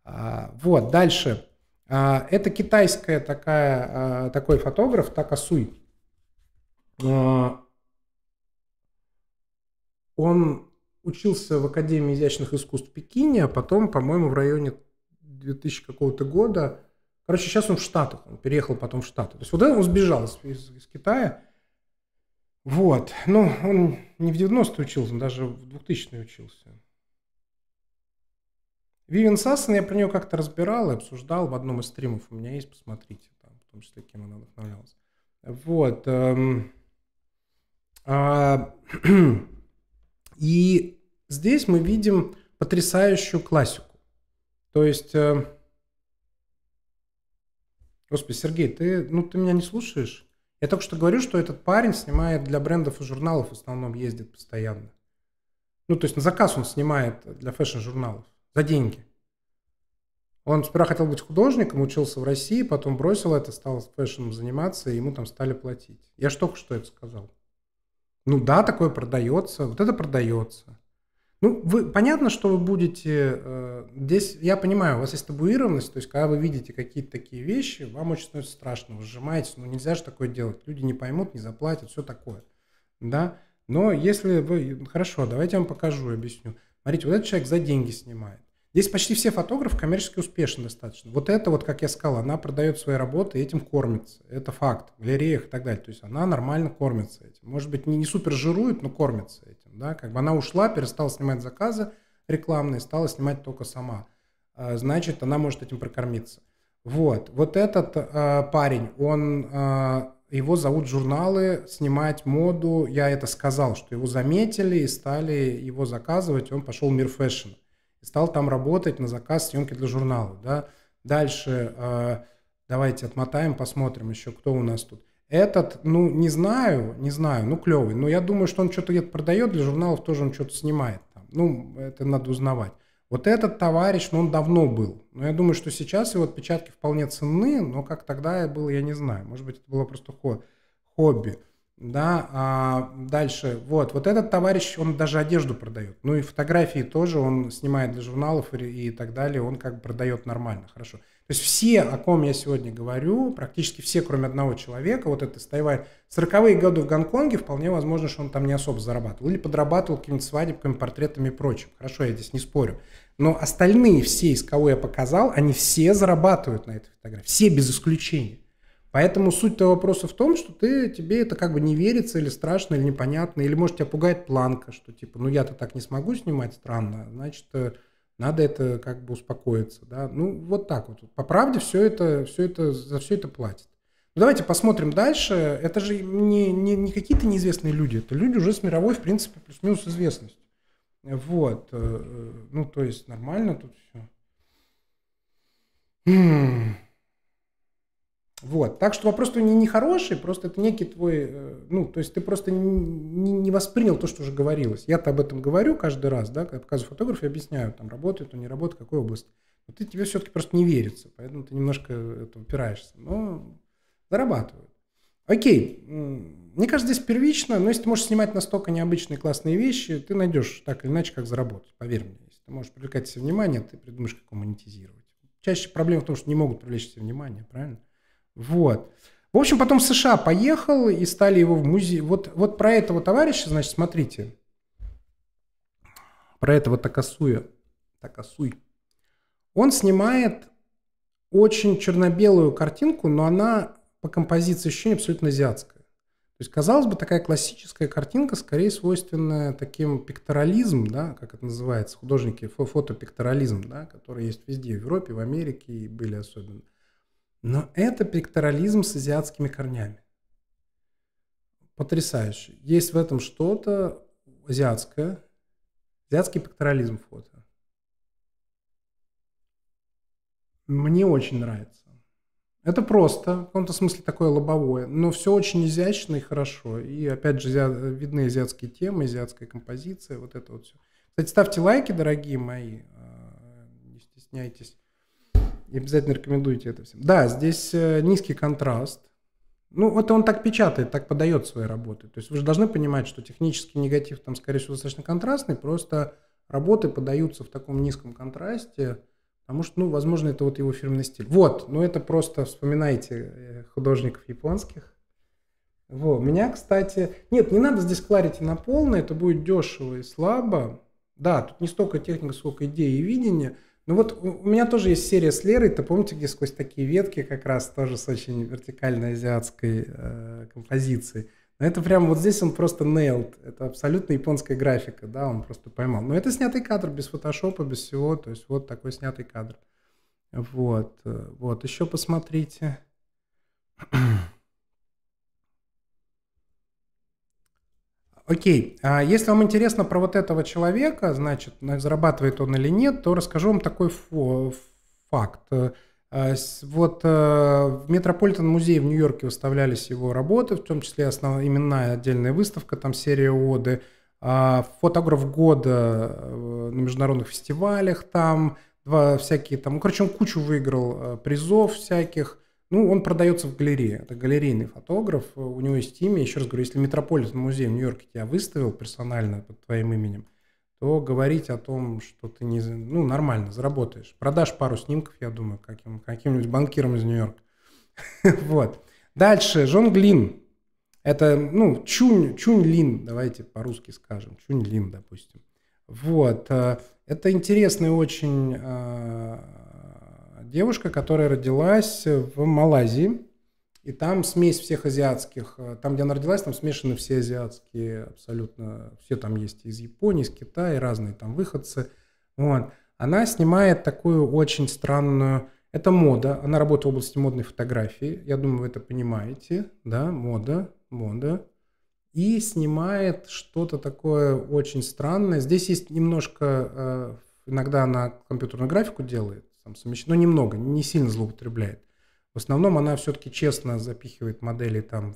А, вот, дальше. Это китайская такая, такой фотограф Такасуй. А, он учился в Академии изящных искусств в Пекине, а потом, по-моему, в районе 2000 какого-то года. Короче, сейчас он в Штатах, он переехал потом в Штаты. То есть вот он сбежал из, из, из Китая. Вот. Ну, он не в 90-е учился, он даже в 2000-е учился. Вивен Сассон, я про нее как-то разбирал и обсуждал в одном из стримов. У меня есть, посмотрите, там, в том числе, кем она вдохновлялась. Вот. Эм... А, <clears throat> и здесь мы видим потрясающую классику. То есть... Э, господи, Сергей, ты, ну, ты меня не слушаешь? Я только что говорю, что этот парень снимает для брендов и журналов в основном ездит постоянно. Ну, то есть на заказ он снимает для фэшн-журналов за деньги. Он сперва хотел быть художником, учился в России, потом бросил это, стал фэшном заниматься, и ему там стали платить. Я же только что это сказал. Ну да, такое продается, вот это продается. Ну, вы, понятно, что вы будете... Э, здесь, я понимаю, у вас есть табуированность, то есть, когда вы видите какие-то такие вещи, вам очень становится страшно, вы сжимаетесь, ну, нельзя же такое делать, люди не поймут, не заплатят, все такое, да. Но если вы... Хорошо, давайте я вам покажу, объясню. Смотрите, вот этот человек за деньги снимает. Здесь почти все фотографы коммерчески успешны достаточно. Вот это вот, как я сказал, она продает свои работы, этим кормится. Это факт. В галереях и так далее. То есть она нормально кормится этим. Может быть, не, не супер жирует, но кормится этим. Да? Как бы она ушла, перестала снимать заказы рекламные, стала снимать только сама. А, значит, она может этим прокормиться. Вот. Вот этот э, парень, он э, его зовут журналы снимать моду. Я это сказал, что его заметили и стали его заказывать. Он пошел в мир фэшн стал там работать на заказ съемки для журнала. Да? Дальше э, давайте отмотаем, посмотрим еще, кто у нас тут. Этот, ну, не знаю, не знаю, ну, клевый. Но я думаю, что он что-то где-то продает для журналов, тоже он что-то снимает. Там. Ну, это надо узнавать. Вот этот товарищ, ну, он давно был. Но я думаю, что сейчас его отпечатки вполне ценны, но как тогда я был, я не знаю. Может быть, это было просто хобби. Да, а дальше, вот, вот этот товарищ, он даже одежду продает, ну и фотографии тоже он снимает для журналов и, и так далее, он как бы продает нормально, хорошо. То есть все, о ком я сегодня говорю, практически все, кроме одного человека, вот это из Тайваня, 40-е годы в Гонконге, вполне возможно, что он там не особо зарабатывал, или подрабатывал какими-то свадебками, портретами и прочим, хорошо, я здесь не спорю. Но остальные все, из кого я показал, они все зарабатывают на этой фотографии, все без исключения. Поэтому суть того вопроса в том, что ты, тебе это как бы не верится, или страшно, или непонятно, или, может, тебя пугает планка, что типа, ну я-то так не смогу снимать, странно, значит, э, надо это как бы успокоиться, да. Ну, вот так вот. По правде все это, все это, за все это платит. Ну, давайте посмотрим дальше. Это же не, не, не какие-то неизвестные люди, это люди уже с мировой, в принципе, плюс-минус известностью. Вот. Э, э, ну, то есть нормально тут все. Хм. Вот. Так что вопрос твой не нехороший, просто это некий твой, э, ну, то есть ты просто не, не воспринял то, что уже говорилось. Я-то об этом говорю каждый раз, да, когда показываю фотограф, объясняю, там, работает он, не работает, какой область. Но ты тебе все-таки просто не верится, поэтому ты немножко это, упираешься. Но зарабатывают. Окей, мне кажется, здесь первично, но если ты можешь снимать настолько необычные классные вещи, ты найдешь так или иначе, как заработать, поверь мне. Если ты можешь привлекать все внимание, ты придумаешь, как его монетизировать. Чаще проблема в том, что не могут привлечь все внимание, правильно? Вот. В общем, потом в США поехал и стали его в музее. Вот, вот про этого товарища, значит, смотрите. Про этого Такасуя. Такасуй. Он снимает очень черно-белую картинку, но она по композиции ощущение абсолютно азиатская. То есть, казалось бы, такая классическая картинка, скорее свойственная таким пикторализм, да, как это называется, художники, фотопикторализм, да, который есть везде, в Европе, в Америке и были особенно. Но это пекторализм с азиатскими корнями. Потрясающе. Есть в этом что-то азиатское. Азиатский пекторализм фото. Мне очень нравится. Это просто, в каком-то смысле такое лобовое, но все очень изящно и хорошо. И опять же, видны азиатские темы, азиатская композиция, вот это вот все. Кстати, ставьте лайки, дорогие мои, а, не стесняйтесь и обязательно рекомендуйте это всем. Да, здесь э, низкий контраст. Ну, это он так печатает, так подает свои работы. То есть вы же должны понимать, что технический негатив там, скорее всего, достаточно контрастный, просто работы подаются в таком низком контрасте, потому что, ну, возможно, это вот его фирменный стиль. Вот, ну это просто вспоминайте э, художников японских. Во, меня, кстати... Нет, не надо здесь кларить на полное, это будет дешево и слабо. Да, тут не столько техника, сколько идеи и видения. Ну вот у меня тоже есть серия с Лерой, ты помните, где сквозь такие ветки как раз тоже с очень вертикальной азиатской э, композицией. Но это прям вот здесь он просто nailed. Это абсолютно японская графика, да, он просто поймал. Но это снятый кадр без фотошопа, без всего, то есть вот такой снятый кадр. Вот, э, вот, еще посмотрите. <clears throat> Окей, а если вам интересно про вот этого человека, значит, зарабатывает он или нет, то расскажу вам такой факт. Э, а, вот э, в Метрополитен музее в Нью-Йорке выставлялись его работы, в том числе основ... именная отдельная выставка, там серия Оды, а, фотограф года э, на международных фестивалях там, два всякие там, ну, короче, он кучу выиграл призов всяких, ну, он продается в галерее, это галерейный фотограф, у него есть имя, еще раз говорю, если Метрополитен музей в Нью-Йорке тебя выставил персонально под твоим именем, то говорить о том, что ты не, ну, нормально заработаешь. Продашь пару снимков, я думаю, каким, каким-нибудь банкиром из Нью-Йорка. <laughs> Вот. Дальше, Жон Глин. Это, ну, Чунь, Чунь Лин, давайте по-русски скажем. Чунь Лин, допустим. Вот. Э, это интересный очень э, девушка, которая родилась э, в Малайзии. И там смесь всех азиатских, э, там, где она родилась, там смешаны все азиатские абсолютно, все там есть из Японии, из Китая, разные там выходцы. Вот. Она снимает такую очень странную, это мода, она работает в области модной фотографии, я думаю, вы это понимаете, да, мода, мода. И снимает что-то такое очень странное. Здесь есть немножко, э, иногда она компьютерную графику делает, там совмещает. Ну, немного, не сильно злоупотребляет. В основном она все-таки честно запихивает модели там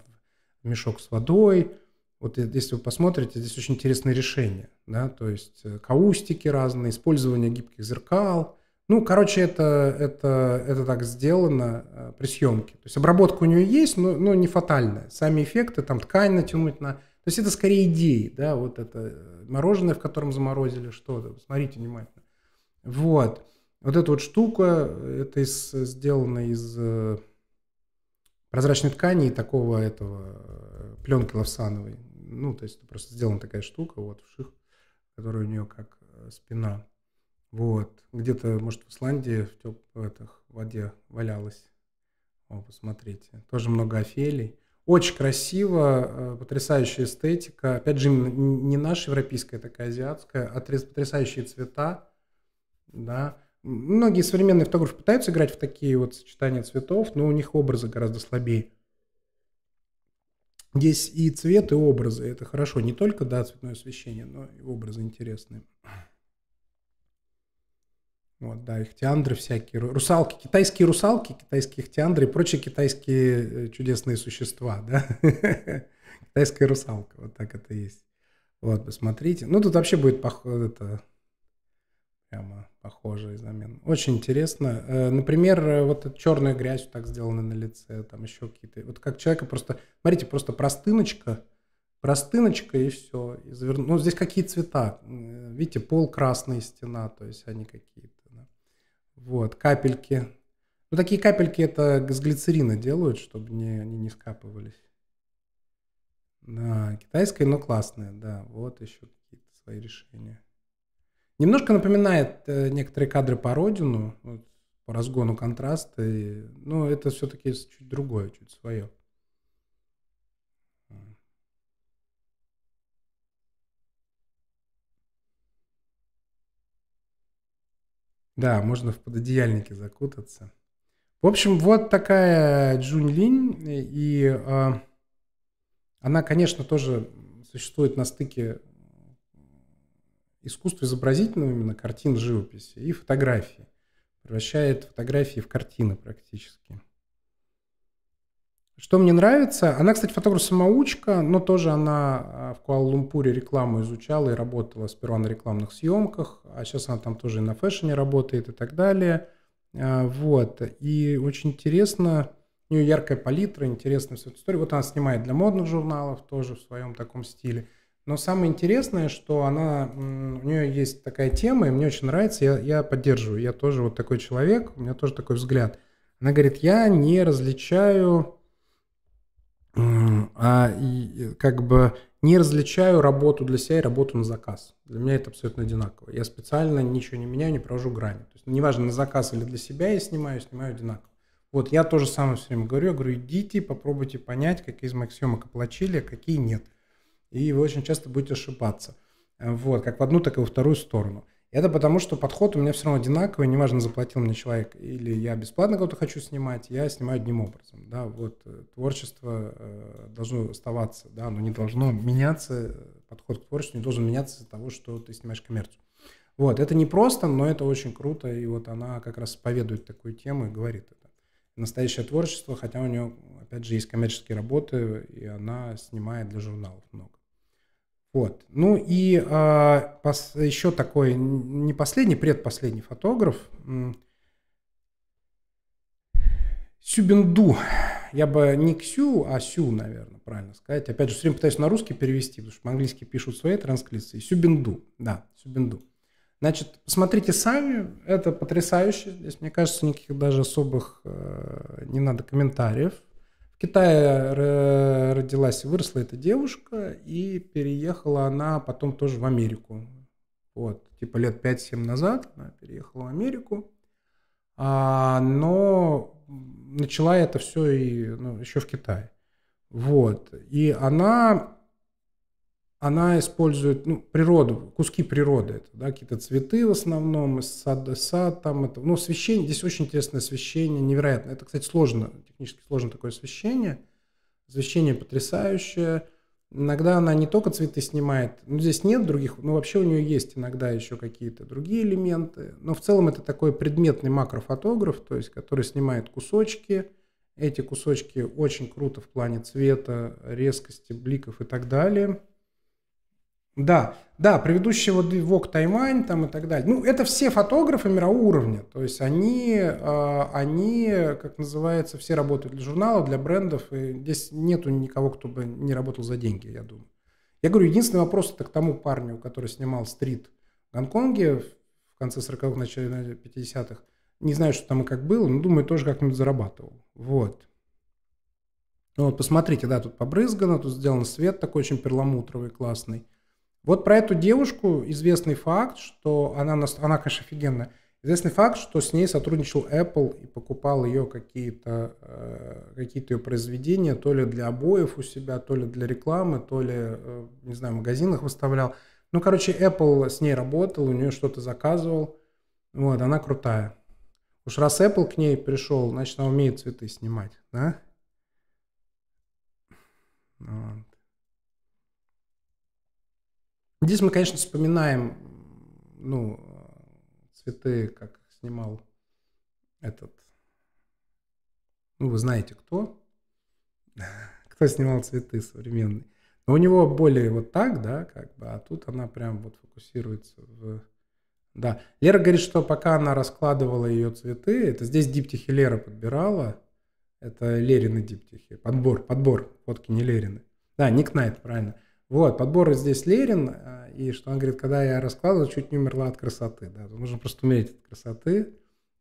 в мешок с водой. Вот если вы посмотрите, здесь очень интересные решения. Да? То есть э, каустики разные, использование гибких зеркал. Ну, короче, это, это, это так сделано э, при съемке. То есть обработка у нее есть, но, но не фатальная. Сами эффекты, там ткань натянуть на... То есть это скорее идеи, да, вот это э, мороженое, в котором заморозили что-то. Смотрите внимательно. Вот. Вот эта вот штука, это из, сделано из э, прозрачной ткани и такого этого э, пленки лавсановой. Ну, то есть это просто сделана такая штука, вот в ших, которая у нее как э, спина. Вот. Где-то, может, в Исландии в теп... этих, воде валялась. О, посмотрите. Тоже много офелий. Очень красиво, потрясающая эстетика. Опять же, не наша европейская, а такая азиатская, а потрясающие цвета. Да. Многие современные фотографы пытаются играть в такие вот сочетания цветов, но у них образы гораздо слабее. Здесь и цвет, и образы. Это хорошо. Не только, да, цветное освещение, но и образы интересные. Вот, да, ихтиандры всякие, русалки, китайские русалки, китайские ихтиандры и прочие китайские э, чудесные существа, да. <laughs> Китайская русалка, вот так это есть. Вот, посмотрите. Ну, тут вообще будет похоже, это, прямо похожий замен. Очень интересно. Э, например, э, вот эта черная грязь так сделана на лице, там еще какие-то. Вот как человека просто, смотрите, просто простыночка, простыночка и все. И завер... Ну, здесь какие цвета? Э, видите, пол красный, стена, то есть они какие-то. Да? Вот, капельки. Ну, такие капельки это с глицерина делают, чтобы не, они не скапывались. Да, китайская, но классная, да. Вот еще какие-то свои решения. Немножко напоминает э, некоторые кадры по Родину, вот, по разгону контраста. И, но это все-таки чуть другое, чуть свое. Да, можно в пододеяльнике закутаться. В общем, вот такая Джунь Линь. И э, она, конечно, тоже существует на стыке искусство изобразительного, именно картин живописи и фотографии. Превращает фотографии в картины практически. Что мне нравится, она, кстати, фотограф-самоучка, но тоже она а, в Куала-Лумпуре рекламу изучала и работала сперва на рекламных съемках, а сейчас она там тоже и на фэшне работает и так далее. А, вот. И очень интересно, у нее яркая палитра, интересная вся эта история. Вот она снимает для модных журналов тоже в своем таком стиле – но самое интересное, что она, у нее есть такая тема, и мне очень нравится, я, я поддерживаю, я тоже вот такой человек, у меня тоже такой взгляд. Она говорит, я не различаю, а, и, как бы не различаю работу для себя и работу на заказ. Для меня это абсолютно одинаково. Я специально ничего не меняю, не провожу грани. То есть ну, неважно, на заказ или для себя я снимаю, снимаю одинаково. Вот я тоже самое все время говорю, я говорю, идите, попробуйте понять, какие из моих съемок оплачили, а какие нет – и вы очень часто будете ошибаться. Э, вот, как в одну, так и во вторую сторону. Это потому, что подход у меня все равно одинаковый, неважно, заплатил мне человек или я бесплатно кого-то хочу снимать, я снимаю одним образом. Да, вот э, творчество э, должно оставаться, да, но не должно меняться, подход к творчеству не должен меняться из-за того, что ты снимаешь коммерцию. Вот, это не просто, но это очень круто, и вот она как раз поведует такую тему и говорит это. Настоящее творчество, хотя у нее, опять же, есть коммерческие работы, и она снимает для журналов много. Вот. Ну и а, пос, еще такой не последний, предпоследний фотограф Сюбинду. Я бы не Ксю, а Сю, наверное, правильно сказать. Опять же, все время пытаюсь на русский перевести, потому что по-английски пишут свои транскрипции. Сюбинду, да, Сюбинду. Значит, посмотрите сами, это потрясающе. Здесь, мне кажется, никаких даже особых э, не надо комментариев. В Китае родилась и выросла эта девушка, и переехала она потом тоже в Америку. Вот, типа лет 5-7 назад она переехала в Америку. А, но начала это все и, ну, еще в Китае. Вот. И она она использует ну, природу, куски природы, это, да, какие-то цветы в основном, из сада, сад, там это, но ну, освещение, здесь очень интересное освещение, невероятно, это, кстати, сложно, технически сложно такое освещение, освещение потрясающее, иногда она не только цветы снимает, ну, здесь нет других, но ну, вообще у нее есть иногда еще какие-то другие элементы, но в целом это такой предметный макрофотограф, то есть, который снимает кусочки, эти кусочки очень круто в плане цвета, резкости, бликов и так далее – да, да, предыдущий вот Вок Тайвань там и так далее. Ну, это все фотографы мирового уровня. То есть они, а, они, как называется, все работают для журнала, для брендов. И здесь нету никого, кто бы не работал за деньги, я думаю. Я говорю, единственный вопрос это к тому парню, который снимал стрит в Гонконге в конце 40-х, начале 50-х. Не знаю, что там и как было, но думаю, тоже как-нибудь зарабатывал. Вот. Ну, вот посмотрите, да, тут побрызгано, тут сделан свет такой очень перламутровый, классный. Вот про эту девушку известный факт, что она, она конечно, офигенная. Известный факт, что с ней сотрудничал Apple и покупал ее какие-то э, какие ее произведения, то ли для обоев у себя, то ли для рекламы, то ли, э, не знаю, в магазинах выставлял. Ну, короче, Apple с ней работал, у нее что-то заказывал. Вот, она крутая. Уж раз Apple к ней пришел, значит, она умеет цветы снимать, да? Вот. Здесь мы, конечно, вспоминаем ну, цветы, как снимал этот, ну, вы знаете, кто, <laughs> кто снимал цветы современные. Но у него более вот так, да, как бы, а тут она прям вот фокусируется в... Да. Лера говорит, что пока она раскладывала ее цветы, это здесь диптихи Лера подбирала, это Лерины диптихи, подбор, подбор, фотки не Лерины. Да, Ник Найт, правильно. Вот, подбор здесь Лерин, э, и что он говорит, когда я раскладывал, чуть не умерла от красоты. Да? Нужно просто умереть от красоты,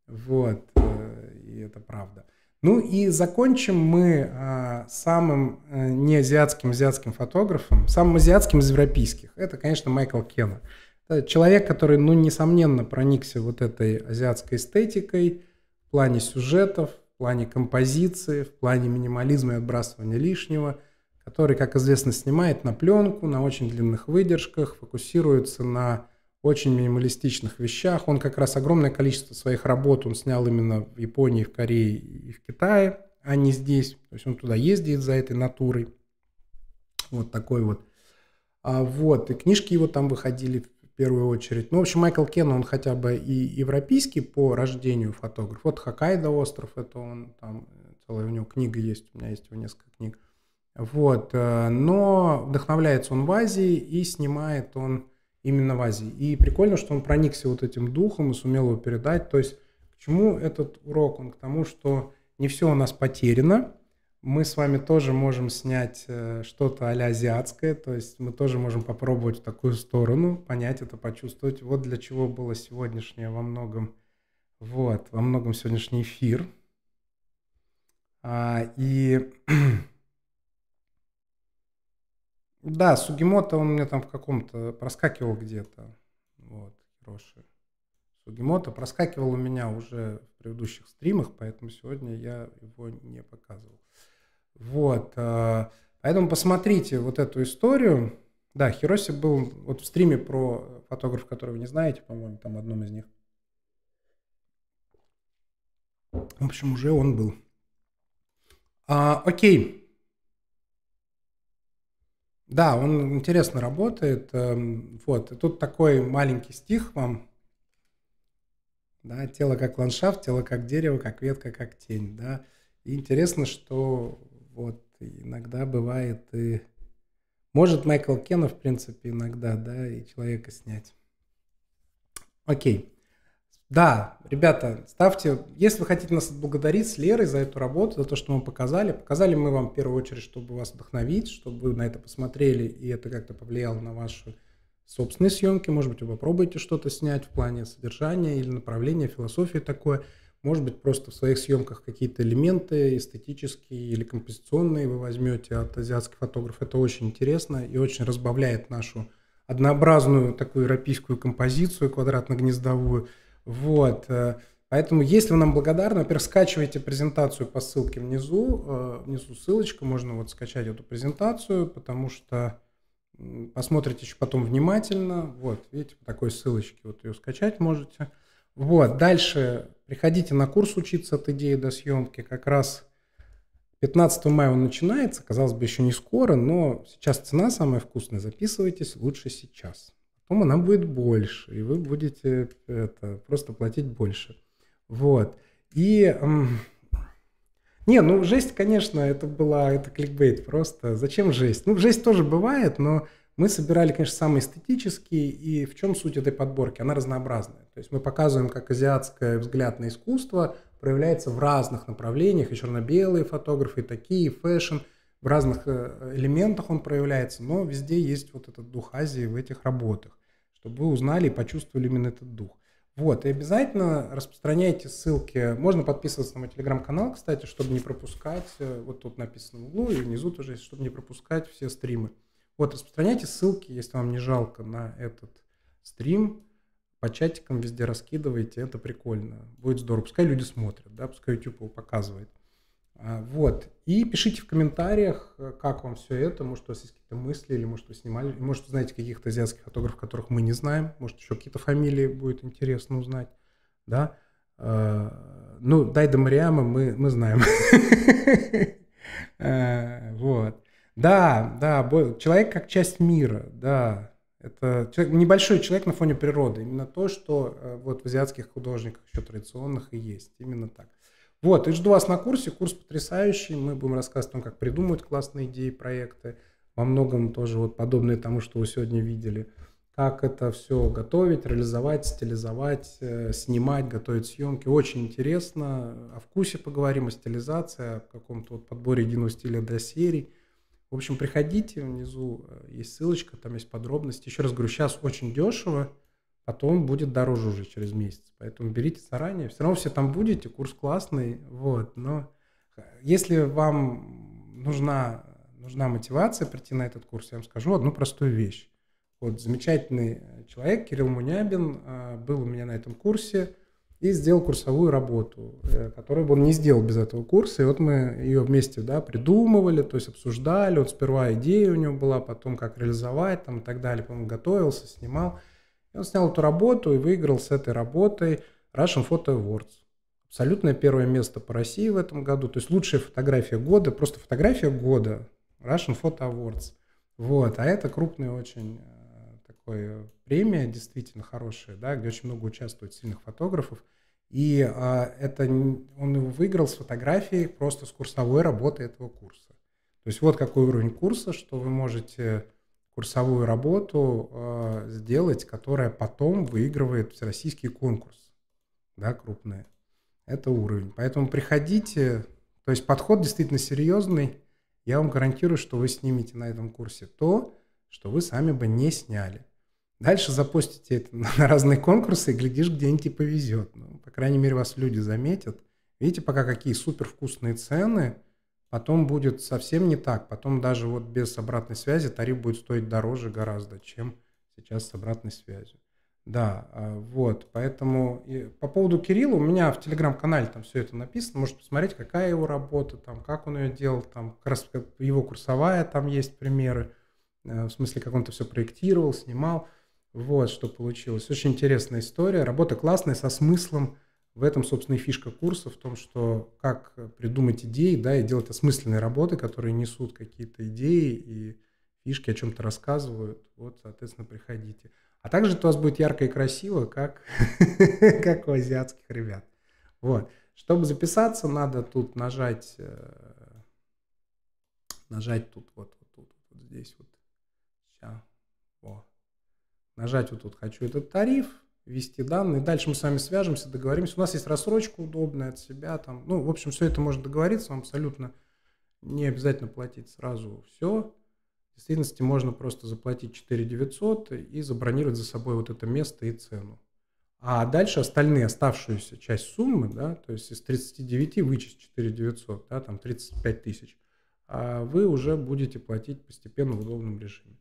вот, э, и это правда. Ну и закончим мы а, самым а, не азиатским азиатским фотографом, самым азиатским из европейских. Это, конечно, Майкл Кена. Это человек, который, ну, несомненно, проникся вот этой азиатской эстетикой в плане сюжетов, в плане композиции, в плане минимализма и отбрасывания лишнего – который, как известно, снимает на пленку, на очень длинных выдержках, фокусируется на очень минималистичных вещах. Он как раз огромное количество своих работ он снял именно в Японии, в Корее и в Китае, а не здесь. То есть он туда ездит за этой натурой. Вот такой вот. А вот, и книжки его там выходили в первую очередь. Ну, в общем, Майкл Кен, он хотя бы и европейский по рождению фотограф. Вот Хоккайдо остров, это он там, целая у него книга есть, у меня есть его несколько книг. Вот, э, но вдохновляется он в Азии и снимает он именно в Азии. И прикольно, что он проникся вот этим духом и сумел его передать. То есть к чему этот урок? Он к тому, что не все у нас потеряно. Мы с вами тоже можем снять э, что-то а азиатское, то есть мы тоже можем попробовать в такую сторону, понять это, почувствовать. Вот для чего было сегодняшнее во многом, вот, во многом сегодняшний эфир. А, и <clears throat> Да, Сугимота он мне там в каком-то проскакивал где-то. Вот, хороший Сугимота проскакивал у меня уже в предыдущих стримах, поэтому сегодня я его не показывал. Вот. Э, поэтому посмотрите вот эту историю. Да, Хироси был вот в стриме про фотограф, которого вы не знаете, по-моему, там одном из них. В общем, уже он был. А, окей. Да, он интересно работает. Эм, вот, тут такой маленький стих вам. Да, тело как ландшафт, тело как дерево, как ветка, как тень. Да. И интересно, что вот иногда бывает и... Может Майкл Кена, в принципе, иногда, да, и человека снять. Окей. Да, ребята, ставьте, если вы хотите нас отблагодарить с Лерой за эту работу, за то, что мы показали, показали мы вам в первую очередь, чтобы вас вдохновить, чтобы вы на это посмотрели, и это как-то повлияло на ваши собственные съемки, может быть, вы попробуете что-то снять в плане содержания или направления, философии такое, может быть, просто в своих съемках какие-то элементы эстетические или композиционные вы возьмете от азиатских фотографов, это очень интересно и очень разбавляет нашу однообразную такую европейскую композицию квадратно-гнездовую, вот. Э, поэтому, если вы нам благодарны, во-первых, скачивайте презентацию по ссылке внизу. Э, внизу ссылочка, можно вот скачать эту презентацию, потому что посмотрите еще потом внимательно. Вот, видите, по такой ссылочке вот ее скачать можете. Вот, дальше приходите на курс учиться от идеи до съемки. Как раз 15 мая он начинается, казалось бы, еще не скоро, но сейчас цена самая вкусная. Записывайтесь лучше сейчас потом она будет больше, и вы будете это, просто платить больше. Вот. И... Не, ну жесть, конечно, это была, это кликбейт просто. Зачем жесть? Ну, жесть тоже бывает, но мы собирали, конечно, самые эстетические. И в чем суть этой подборки? Она разнообразная. То есть мы показываем, как азиатское взгляд на искусство проявляется в разных направлениях. И черно-белые фотографы, и такие, и фэшн. В разных э, элементах он проявляется, но везде есть вот этот дух Азии в этих работах чтобы вы узнали и почувствовали именно этот дух. Вот, и обязательно распространяйте ссылки. Можно подписываться на мой телеграм-канал, кстати, чтобы не пропускать, э, вот тут написано в углу и внизу тоже, чтобы не пропускать все стримы. Вот, распространяйте ссылки, если вам не жалко, на этот стрим. По чатикам везде раскидывайте, это прикольно. Будет здорово. Пускай люди смотрят, да, пускай YouTube его показывает. А, вот. И пишите в комментариях, э, как вам все это. Может, у вас есть какие-то мысли, или может, вы снимали, может, вы знаете каких-то азиатских фотографов, которых мы не знаем. Может, еще какие-то фамилии будет интересно узнать. Да? А, ну, Дайда Мариама мы, мы знаем. <laughs> А, вот. Да, да, человек как часть мира, да. Это человек, небольшой человек на фоне природы. Именно то, что э, вот в азиатских художниках еще традиционных и есть. Именно так. Вот, и жду вас на курсе. Курс потрясающий. Мы будем рассказывать о том, как придумывать классные идеи, проекты. Во многом тоже вот подобные тому, что вы сегодня видели. Как это все готовить, реализовать, стилизовать, э, снимать, готовить съемки. Очень интересно. О вкусе поговорим, о стилизации, о каком-то вот подборе единого стиля для серий. В общем, приходите, внизу э, есть ссылочка, там есть подробности. Еще раз говорю, сейчас очень дешево потом а будет дороже уже через месяц. Поэтому берите заранее. Все равно все там будете, курс классный, вот. Но э, если вам нужна, нужна мотивация прийти на этот курс, я вам скажу одну простую вещь. Вот замечательный э, человек Кирилл Мунябин э, был у меня на этом курсе и сделал курсовую работу, которую бы он не сделал без этого курса. И вот мы ее вместе да, придумывали, то есть обсуждали. Вот сперва идея у него была, потом как реализовать там, и так далее. по готовился, снимал. И он снял эту работу и выиграл с этой работой Russian Photo Awards. Абсолютное первое место по России в этом году. То есть лучшая фотография года, просто фотография года Russian Photo Awards. Вот, а это крупная очень э, такой премия, действительно хорошая, да, где очень много участвует сильных фотографов. И а, это он его выиграл с фотографией просто с курсовой работы этого курса. То есть вот какой уровень курса, что вы можете курсовую работу э, сделать, которая потом выигрывает всероссийский конкурс, да, крупный. Это уровень. Поэтому приходите, то есть подход действительно серьезный. Я вам гарантирую, что вы снимете на этом курсе то, что вы сами бы не сняли. Дальше запустите это <laughs> на разные конкурсы, и глядишь, где-нибудь и повезет. Типа ну, по крайней мере, вас люди заметят. Видите, пока какие супер вкусные цены – Потом будет совсем не так. Потом даже вот без обратной связи тариф будет стоить дороже гораздо, чем сейчас с обратной связью. Да, а, вот, поэтому и по поводу Кирилла, у меня в телеграм-канале там все это написано, можете посмотреть, какая его работа, там, как он ее делал, там, как раз его курсовая, там есть примеры, э, в смысле, как он это все проектировал, снимал, вот, что получилось. Очень интересная история, работа классная, со смыслом, в этом, собственно, и фишка курса, в том, что как придумать идеи, да, и делать осмысленные работы, которые несут какие-то идеи и фишки о чем-то рассказывают. Вот, соответственно, приходите. А также это у вас будет ярко и красиво, как, <laughs> как у азиатских ребят. Вот. Чтобы записаться, надо тут нажать, э, нажать тут, вот, вот, вот, вот здесь вот. Сейчас. О. Нажать вот тут «Хочу этот тариф», ввести данные. Дальше мы с вами свяжемся, договоримся. У нас есть рассрочка удобная от себя. Там, ну, в общем, все это можно договориться, вам абсолютно не обязательно платить сразу все. В действительности можно просто заплатить 4 900 и забронировать за собой вот это место и цену. А дальше остальные, оставшуюся часть суммы, да, то есть из 39 вычесть 4 900, да, там 35 тысяч, а вы уже будете платить постепенно в удобном режиме.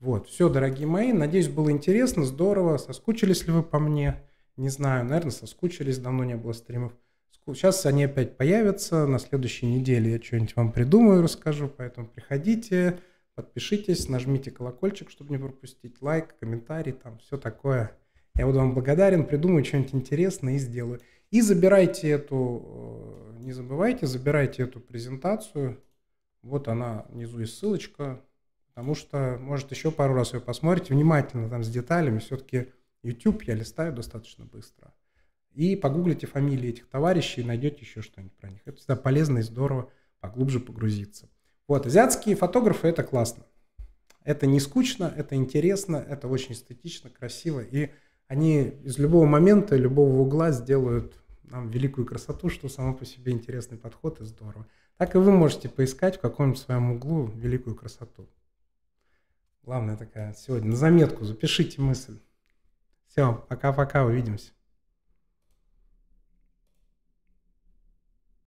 Вот, все, дорогие мои, надеюсь, было интересно, здорово, соскучились ли вы по мне, не знаю, наверное, соскучились, давно не было стримов. Сейчас они опять появятся, на следующей неделе я что-нибудь вам придумаю, расскажу, поэтому приходите, подпишитесь, нажмите колокольчик, чтобы не пропустить, лайк, комментарий, там все такое. Я буду вам благодарен, придумаю что-нибудь интересное и сделаю. И забирайте эту, э, не забывайте, забирайте эту презентацию. Вот она внизу есть ссылочка потому что, может, еще пару раз ее посмотрите внимательно там с деталями, все-таки YouTube я листаю достаточно быстро. И погуглите фамилии этих товарищей, найдете еще что-нибудь про них. Это всегда полезно и здорово поглубже погрузиться. Вот, азиатские фотографы – это классно. Это не скучно, это интересно, это очень эстетично, красиво. И они из любого момента, любого угла сделают нам великую красоту, что само по себе интересный подход и здорово. Так и вы можете поискать в каком-нибудь своем углу великую красоту главная такая сегодня. На заметку запишите мысль. Все, пока-пока, увидимся.